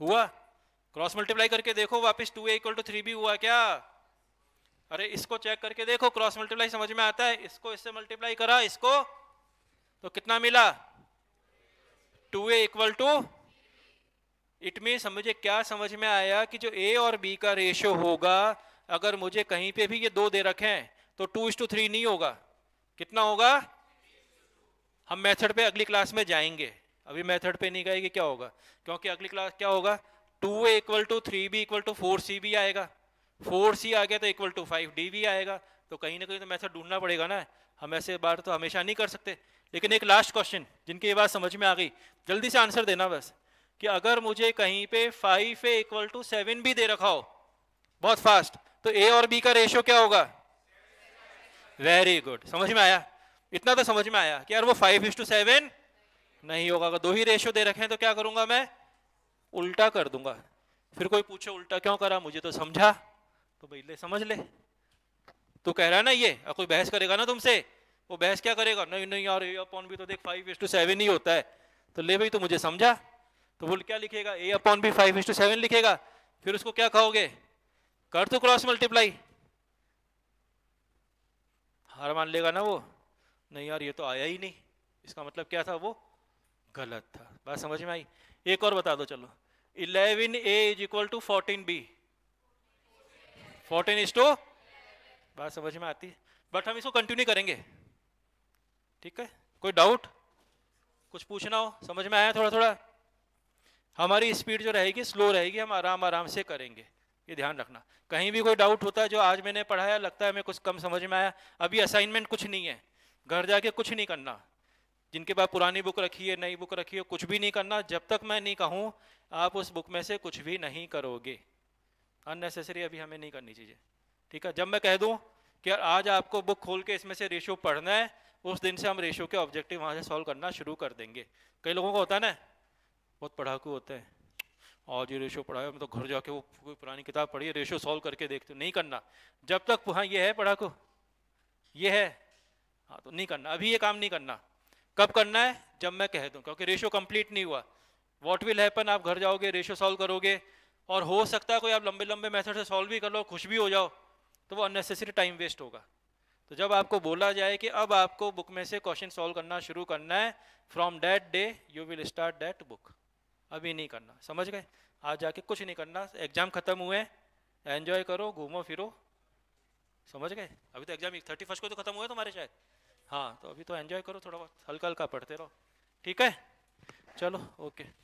हुआ क्रॉस मल्टीप्लाई करके देखो वापस two A equal to three B हुआ क्या अरे इसको चेक करके देखो क्रॉस मल्टीप्लाई समझ में आता है इसको इससे मल्टीप्लाई करा इसको तो कितना मिला two A equal to it mean मुझे क्या समझ में आया कि जो ए और बी का रेशियो होगा अगर मुझे कहीं पे भी ये दो दे रखे हैं तो टू इज टू थ्री नहीं होगा कितना होगा हम मेथड पे अगली क्लास में जाएंगे अभी मेथड पे नहीं गए कि क्या होगा क्योंकि अगली क्लास क्या होगा two A equal to three B equal to four C भी आएगा फोर सी आ गया तो इक्वल टू फाइव डी भी आएगा तो कहीं ना कहीं तो मेथड ढूंढना पड़ेगा ना हम ऐसे बार तो हमेशा नहीं कर सकते लेकिन एक लास्ट क्वेश्चन जिनकी ये बात समझ में आ गई जल्दी से आंसर देना बस कि अगर मुझे कहीं पे five A equal to seven B दे रखा हो बहुत फास्ट तो ए और बी का रेशियो क्या होगा वेरी गुड समझ में आया इतना तो समझ में आया कि यार वो फाइव इज टू सेवन नहीं होगा अगर दो ही रेशियो दे रखे हैं तो क्या करूंगा मैं उल्टा कर दूंगा फिर कोई पूछे उल्टा क्यों करा मुझे तो समझा तो भाई ले समझ ले तू कह रहा है ना ये अगर कोई बहस करेगा ना तुमसे वो बहस क्या करेगा नहीं नहीं यार ए अपॉन भी तो देख फाइव इज टू सेवन ही होता है तो ले भाई तू मुझे समझा तो वो क्या लिखेगा A upon B five is to seven लिखेगा फिर उसको क्या कहोगे कर तू क्रॉस मल्टीप्लाई हार मान लेगा ना वो नहीं यार ये तो आया ही नहीं इसका मतलब क्या था वो गलत था बात समझ में आई एक और बता दो चलो eleven A is equal to fourteen B fourteen is to बात समझ में आती है बट हम इसको कंटिन्यू करेंगे ठीक है कोई डाउट कुछ पूछना हो समझ में आया थोड़ा थोड़ा हमारी स्पीड जो रहेगी स्लो रहेगी हम आराम आराम से करेंगे ये ध्यान रखना कहीं भी कोई डाउट होता है जो आज मैंने पढ़ाया लगता है हमें कुछ कम समझ में आया अभी असाइनमेंट कुछ नहीं है घर जाके कुछ नहीं करना जिनके पास पुरानी बुक रखी है नई बुक रखी है कुछ भी नहीं करना जब तक मैं नहीं कहूँ आप उस बुक में से कुछ भी नहीं करोगे अननेसेसरी अभी हमें नहीं करनी चाहिए ठीक है जब मैं कह दूँ कि यार आज आपको बुक खोल के इसमें से रेशो पढ़ना है उस दिन से हम रेशो के ऑब्जेक्टिव वहाँ से सॉल्व करना शुरू कर देंगे कई लोगों को होता है ना बहुत पढ़ाकू होते हैं और ये रेशो पढ़ाया मैं तो घर जाके वो कोई पुरानी किताब पढ़ी रेशो सॉल्व करके देखते नहीं करना जब तक हाँ ये है पढ़ाकू ये है हाँ तो नहीं करना अभी ये काम नहीं करना कब करना है जब मैं कह दूँ क्योंकि रेशो कंप्लीट नहीं हुआ वॉट विल हैपन आप घर जाओगे रेशो सॉल्व करोगे और हो सकता है कोई आप लंबे लंबे मेथड से सॉल्व भी कर लो खुश भी हो जाओ तो वो अननेसेसरी टाइम वेस्ट होगा तो जब आपको बोला जाए कि अब आपको बुक में से क्वेश्चन सॉल्व करना शुरू करना है from that day you will start that book अभी नहीं करना समझ गए आज जाके कुछ नहीं करना एग्जाम खत्म हुए एंजॉय करो घूमो फिरो समझ गए अभी तो एग्जाम थर्टी फर्स्ट को तो खत्म हुए तुम्हारे शायद हाँ तो अभी तो एंजॉय करो थोड़ा बहुत हल्का हल्का पढ़ते रहो ठीक है चलो ओके